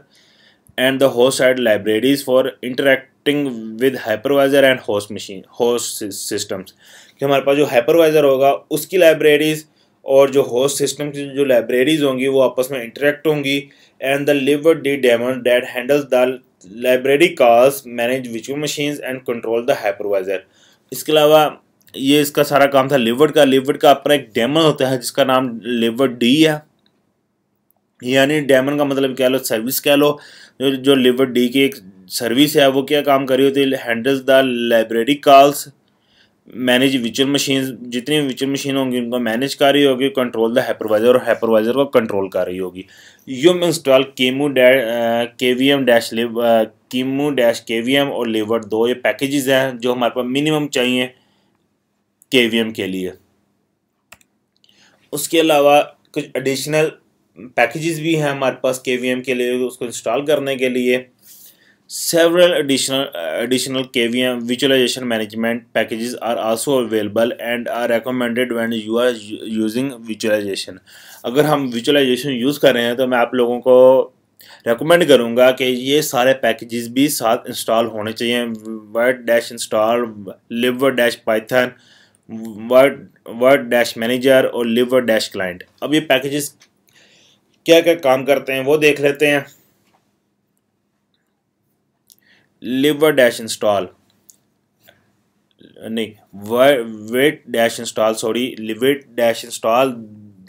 and the host side libraries for interacting with hypervisor and host machine host systems कि हमारे पास जो हाइपरवाइजर होगा उसकी लाइब्रेरीज और जो होस्ट सिस्टम की जो लाइब्रेरीज होंगी वो आपस में इंटरेक्ट होंगी and the libvirt D daemon that handles the library calls manage विचुअल machines and control the hypervisor इसके अलावा ये इसका सारा काम था लिवर का लिवर का अपना एक डेमन होता है जिसका नाम लिवर डी है यानी डेमन का मतलब कह लो सर्विस कह लो जो जो लिवर डी की एक सर्विस है वो क्या काम करी होती है handles the library calls manage विचुअल मशीन जितनी विचुअल मशीन होंगी उनको मैनेज कर रही होगी कंट्रोल द हाइपरवाइजर और हाइपरवाइजर को कंट्रोल कर रही होगी yum install qemu K V M dash qemu dash K V M और लेवर दो ये पैकेजेस हैं जो हमारे पास मिनिमम चाहिए के के लिए उसके अलावा कुछ एडिशनल पैकेजेस भी हैं हमारे पास के के लिए उसको इंस्टॉल करने के लिए several additional additional K V M visualization management packages are also available and are recommended when you are using virtualization अगर हम विजुअलाइजेशन यूज़ कर रहे हैं तो मैं आप लोगों को रेकमेंड करूँगा कि ये सारे पैकेज भी साथ इंस्टॉल होने चाहिए virt dash install lib dash Python virt virt dash manager और लिवर डैश क्लाइंट अब ये पैकेजेस क्या क्या काम करते हैं वो देख लेते हैं लिवर डैश इंस्टॉल नहीं virt dash install sorry libvirt dash install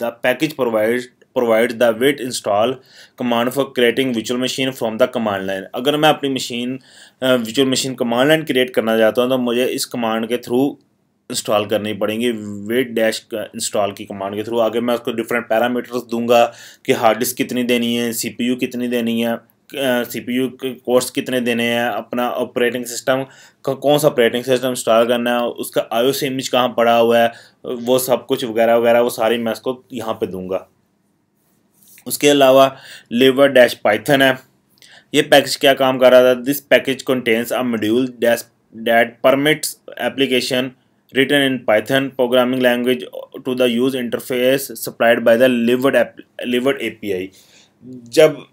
the package provide provide the virt install command for creating विचुअल machine from the command line अगर मैं अपनी मशीन विचुअल मशीन कमांड लाइन क्रिएट करना चाहता हूँ तो मुझे इस कमांड के थ्रू इंस्टॉल करनी पड़ेंगी वेट डैश इंस्टॉल की कमांड के थ्रू आगे मैं उसको डिफरेंट पैरामीटर्स दूंगा कि हार्ड डिस्क कितनी देनी है सीपीयू कितनी देनी है सी पी यू कोर्स कितने देने हैं अपना ऑपरेटिंग सिस्टम का कौन सा ऑपरेटिंग सिस्टम इंस्टॉल करना है उसका आयो से इमेज कहाँ पड़ा हुआ है वो सब कुछ वगैरह वगैरह वो सारी मैं इसको यहाँ पर दूंगा उसके अलावा लेवर डैश पाइथन है ये पैकेज क्या काम कर रहा था this package contains a module dash that permits application written in Python programming language to the user interface supplied by the Livered, app, Livered API. जब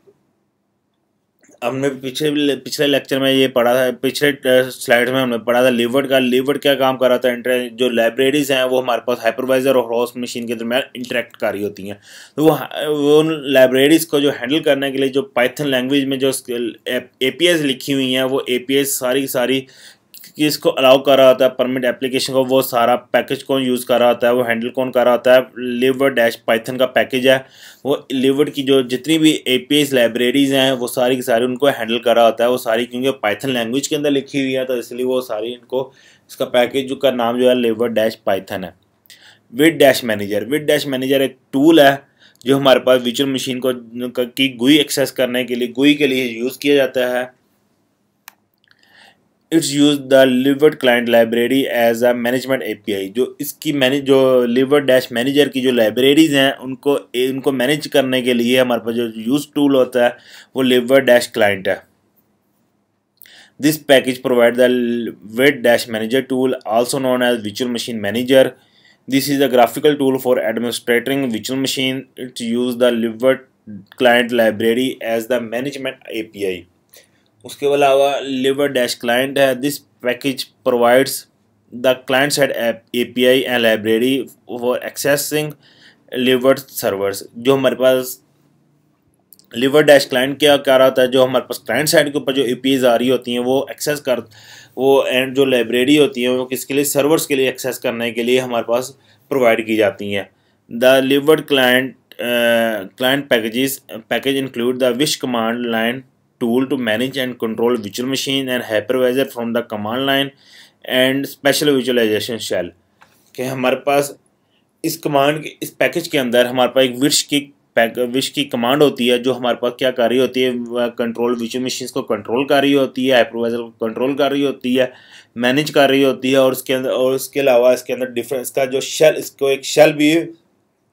हमने पिछले पिछले लेक्चर में ये पढ़ा था पिछले स्लाइड में हमने पढ़ा था लिवर्ड का लिवर्ड क्या काम कर रहा था इंटर जो लाइब्रेरीज हैं वो हमारे पास हाइपरवाइजर और हॉस मशीन के दरमियान इंटरेक्ट कर रही होती हैं तो वो वो उन लाइब्रेरीज़ को जो हैंडल करने के लिए जो पाइथन लैंग्वेज में जो ए पी लिखी हुई हैं वो ए सारी सारी कि इसको अलाउ कर रहा होता है परमिट एप्लीकेशन को वो सारा पैकेज कौन यूज़ कर रहा होता है वो हैंडल कौन कर रहा होता है लिवर डैश पाइथन का पैकेज है वो लिवर की जो जितनी भी ए लाइब्रेरीज़ हैं वो सारी की सारी उनको हैंडल कर रहा होता है वो सारी क्योंकि पाइथन लैंग्वेज के अंदर लिखी हुई है तो इसलिए वो सारी इनको इसका पैकेज का नाम जो है लिवर डैश पाइथन है virt dash manager virt dash manager एक टूल है जो हमारे पास विचुअल मशीन को की गुई एक्सेस करने के लिए गुई के लिए यूज़ किया जाता है it's use the libvirt client library as a management API जो इसकी मैनेज जो लिवर्ड डैश मैनेजर की जो लाइब्रेरीज हैं उनको इनको मैनेज करने के लिए हमारे पास जो यूज टूल होता है वो लिवर्ड डैश क्लाइंट है this package provide the wait dash manager tool also known as विचुअल machine manager this is a graphical tool for administrating विचुअल machine it's use the लिवर्ड as the management A P I उसके अलावा लिवर डैश क्लाइंट है this package provides the client side A P I and library for accessing liver servers जो हमारे पास लिवर डैश क्लाइंट क्या क्या रहा है जो हमारे पास क्लाइंट साइड के ऊपर जो ए पी आ रही होती हैं वो एक्सेस कर वो एंड जो लाइब्रेरी होती है वो किसके लिए सर्वर्स के लिए एक्सेस करने के लिए हमारे पास प्रोवाइड की जाती हैं द लिवर client client packages package include the virsh command line tool to manage and control virtual machine and hypervisor from the command line and special visualization shell कि हमारे पास इस कमांड इस पैकेज के अंदर हमारे पास एक विश की विश की कमांड होती है जो हमारे पास क्या कर रही होती है कंट्रोल विचुअल मशीन को कंट्रोल कर रही होती है हाइप्रोवाइजर को कंट्रोल कर रही होती है मैनेज कर रही होती है और उसके अंदर और उसके अलावा इसके अंदर डिफरेंस का जो शेल इसको एक शेल भी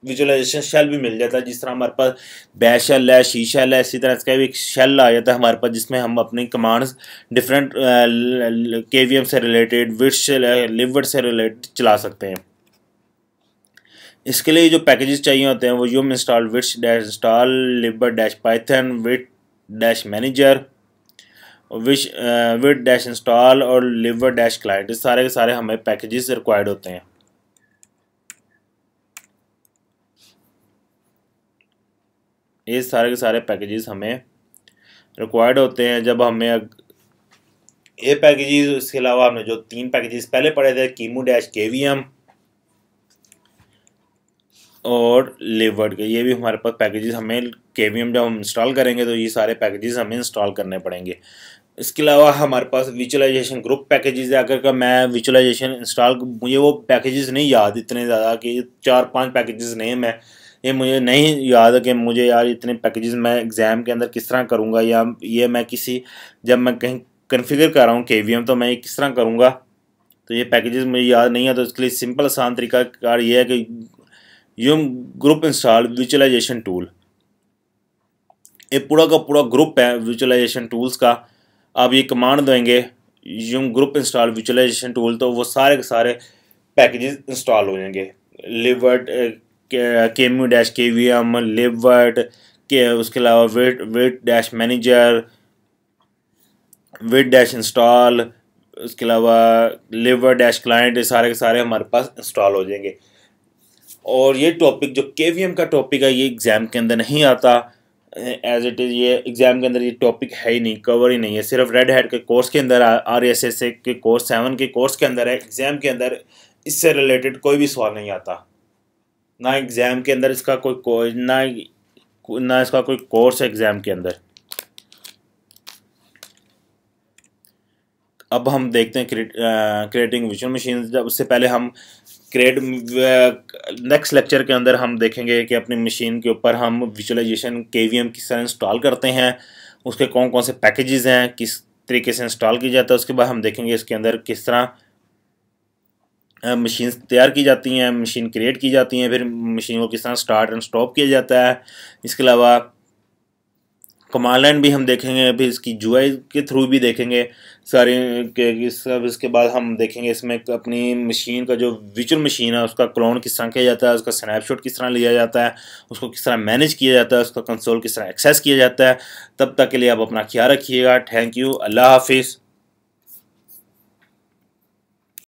विजुअलाइजेशन शेल भी मिल जाता है जिस तरह हमारे पास बैश शेल है शी शेल है इसी तरह इसका भी एक शेल आ जाता है हमारे पास जिसमें हम अपनी commands different K V M से रिलेटेड विट से लिवड से रिलेटेड चला सकते हैं इसके लिए जो पैकेजेस चाहिए होते हैं वो यूम इंस्टॉल विट्स dash install libvirt dash Python virt dash manager virsh virt dash install और लिवर डैश क्लाइंट सारे के सारे हमें पैकेजेस रिक्वायर्ड होते हैं ये सारे के सारे पैकेजेस हमें रिक्वायर्ड होते हैं जब हमें ये पैकेजेस इसके अलावा हमने जो तीन पैकेजेस पहले पढ़े थे कीमो डैश एम और लेवर्ड के ये भी हमारे पास पैकेजेस हमें एम जब हम इंस्टॉल करेंगे तो ये सारे पैकेजेस हमें इंस्टॉल करने पड़ेंगे इसके अलावा हमारे पास विचुअलाइजेशन ग्रुप पैकेजेस है अगर का मैं विचुअलाइजेशन इंस्टॉल मुझे वो पैकेजेस नहीं याद इतने ज़्यादा कि चार पांच पैकेजेस नेम है ये मुझे नहीं याद है कि मुझे यार इतने पैकेजेस मैं एग्ज़ाम के अंदर किस तरह करूँगा या ये मैं किसी जब मैं कहीं कन्फिगर कर रहा हूँ के तो मैं ये किस तरह करूँगा तो ये पैकेजेस मुझे याद नहीं है तो इसके लिए सिंपल आसान तरीका कार ये है कि yum group install virtualization tool ये पूरा का पूरा ग्रुप है विचुअलाइजेशन टूल्स का आप ये कमांड देंगे yum group install virtualization tool तो वो सारे के सारे पैकेजेस इंस्टॉल हो जाएंगे libvirt qemu dash K V M libvirt के उसके अलावा virt virt dash manager virt dash install उसके अलावा लेवर डैश क्लाइंट सारे के सारे हमारे पास इंस्टॉल हो जाएंगे और ये टॉपिक जो के वी एम का टॉपिक है ये एग्ज़ाम के अंदर नहीं आता एज इट इज़ ये एग्ज़ाम के अंदर ये टॉपिक है ही नहीं कवर ही नहीं है सिर्फ रेड हेड के कोर्स के अंदर आर एस एस के कोर्स सेवन के कोर्स के अंदर है एग्ज़ाम के अंदर इससे रिलेटेड कोई भी सवाल नहीं आता ना एग्ज़ाम के अंदर इसका कोई को, ना ना इसका कोई कोर्स है एग्ज़ाम के अंदर अब हम देखते हैं क्रिएटिंग विजुअल मशीन जब उससे पहले हम क्रिएट नेक्स्ट लेक्चर के अंदर हम देखेंगे कि अपनी मशीन के ऊपर हम विजुअलाइजेशन के वी एम किस तरह इंस्टॉल करते हैं उसके कौन कौन से पैकेजेस हैं किस तरीके से इंस्टॉल किया जाता है उसके बाद हम देखेंगे इसके अंदर किस तरह मशीन तैयार की जाती हैं मशीन क्रिएट की जाती हैं फिर मशीन को किस तरह स्टार्ट एंड स्टॉप किया जाता है इसके अलावा कमांड लाइन भी हम देखेंगे फिर इसकी जू के थ्रू भी देखेंगे सारे के सब इसके बाद हम देखेंगे इसमें अपनी मशीन का जो विचुअल मशीन है उसका क्लोन किस तरह किया जाता है उसका स्नैपशॉट किस तरह लिया जाता है उसको किस तरह मैनेज किया जाता है उसका कंसोल किस तरह एक्सेस किया जाता है तब तक के लिए आप अपना ख्याल रखिएगा थैंक यू अल्लाह हाफिज़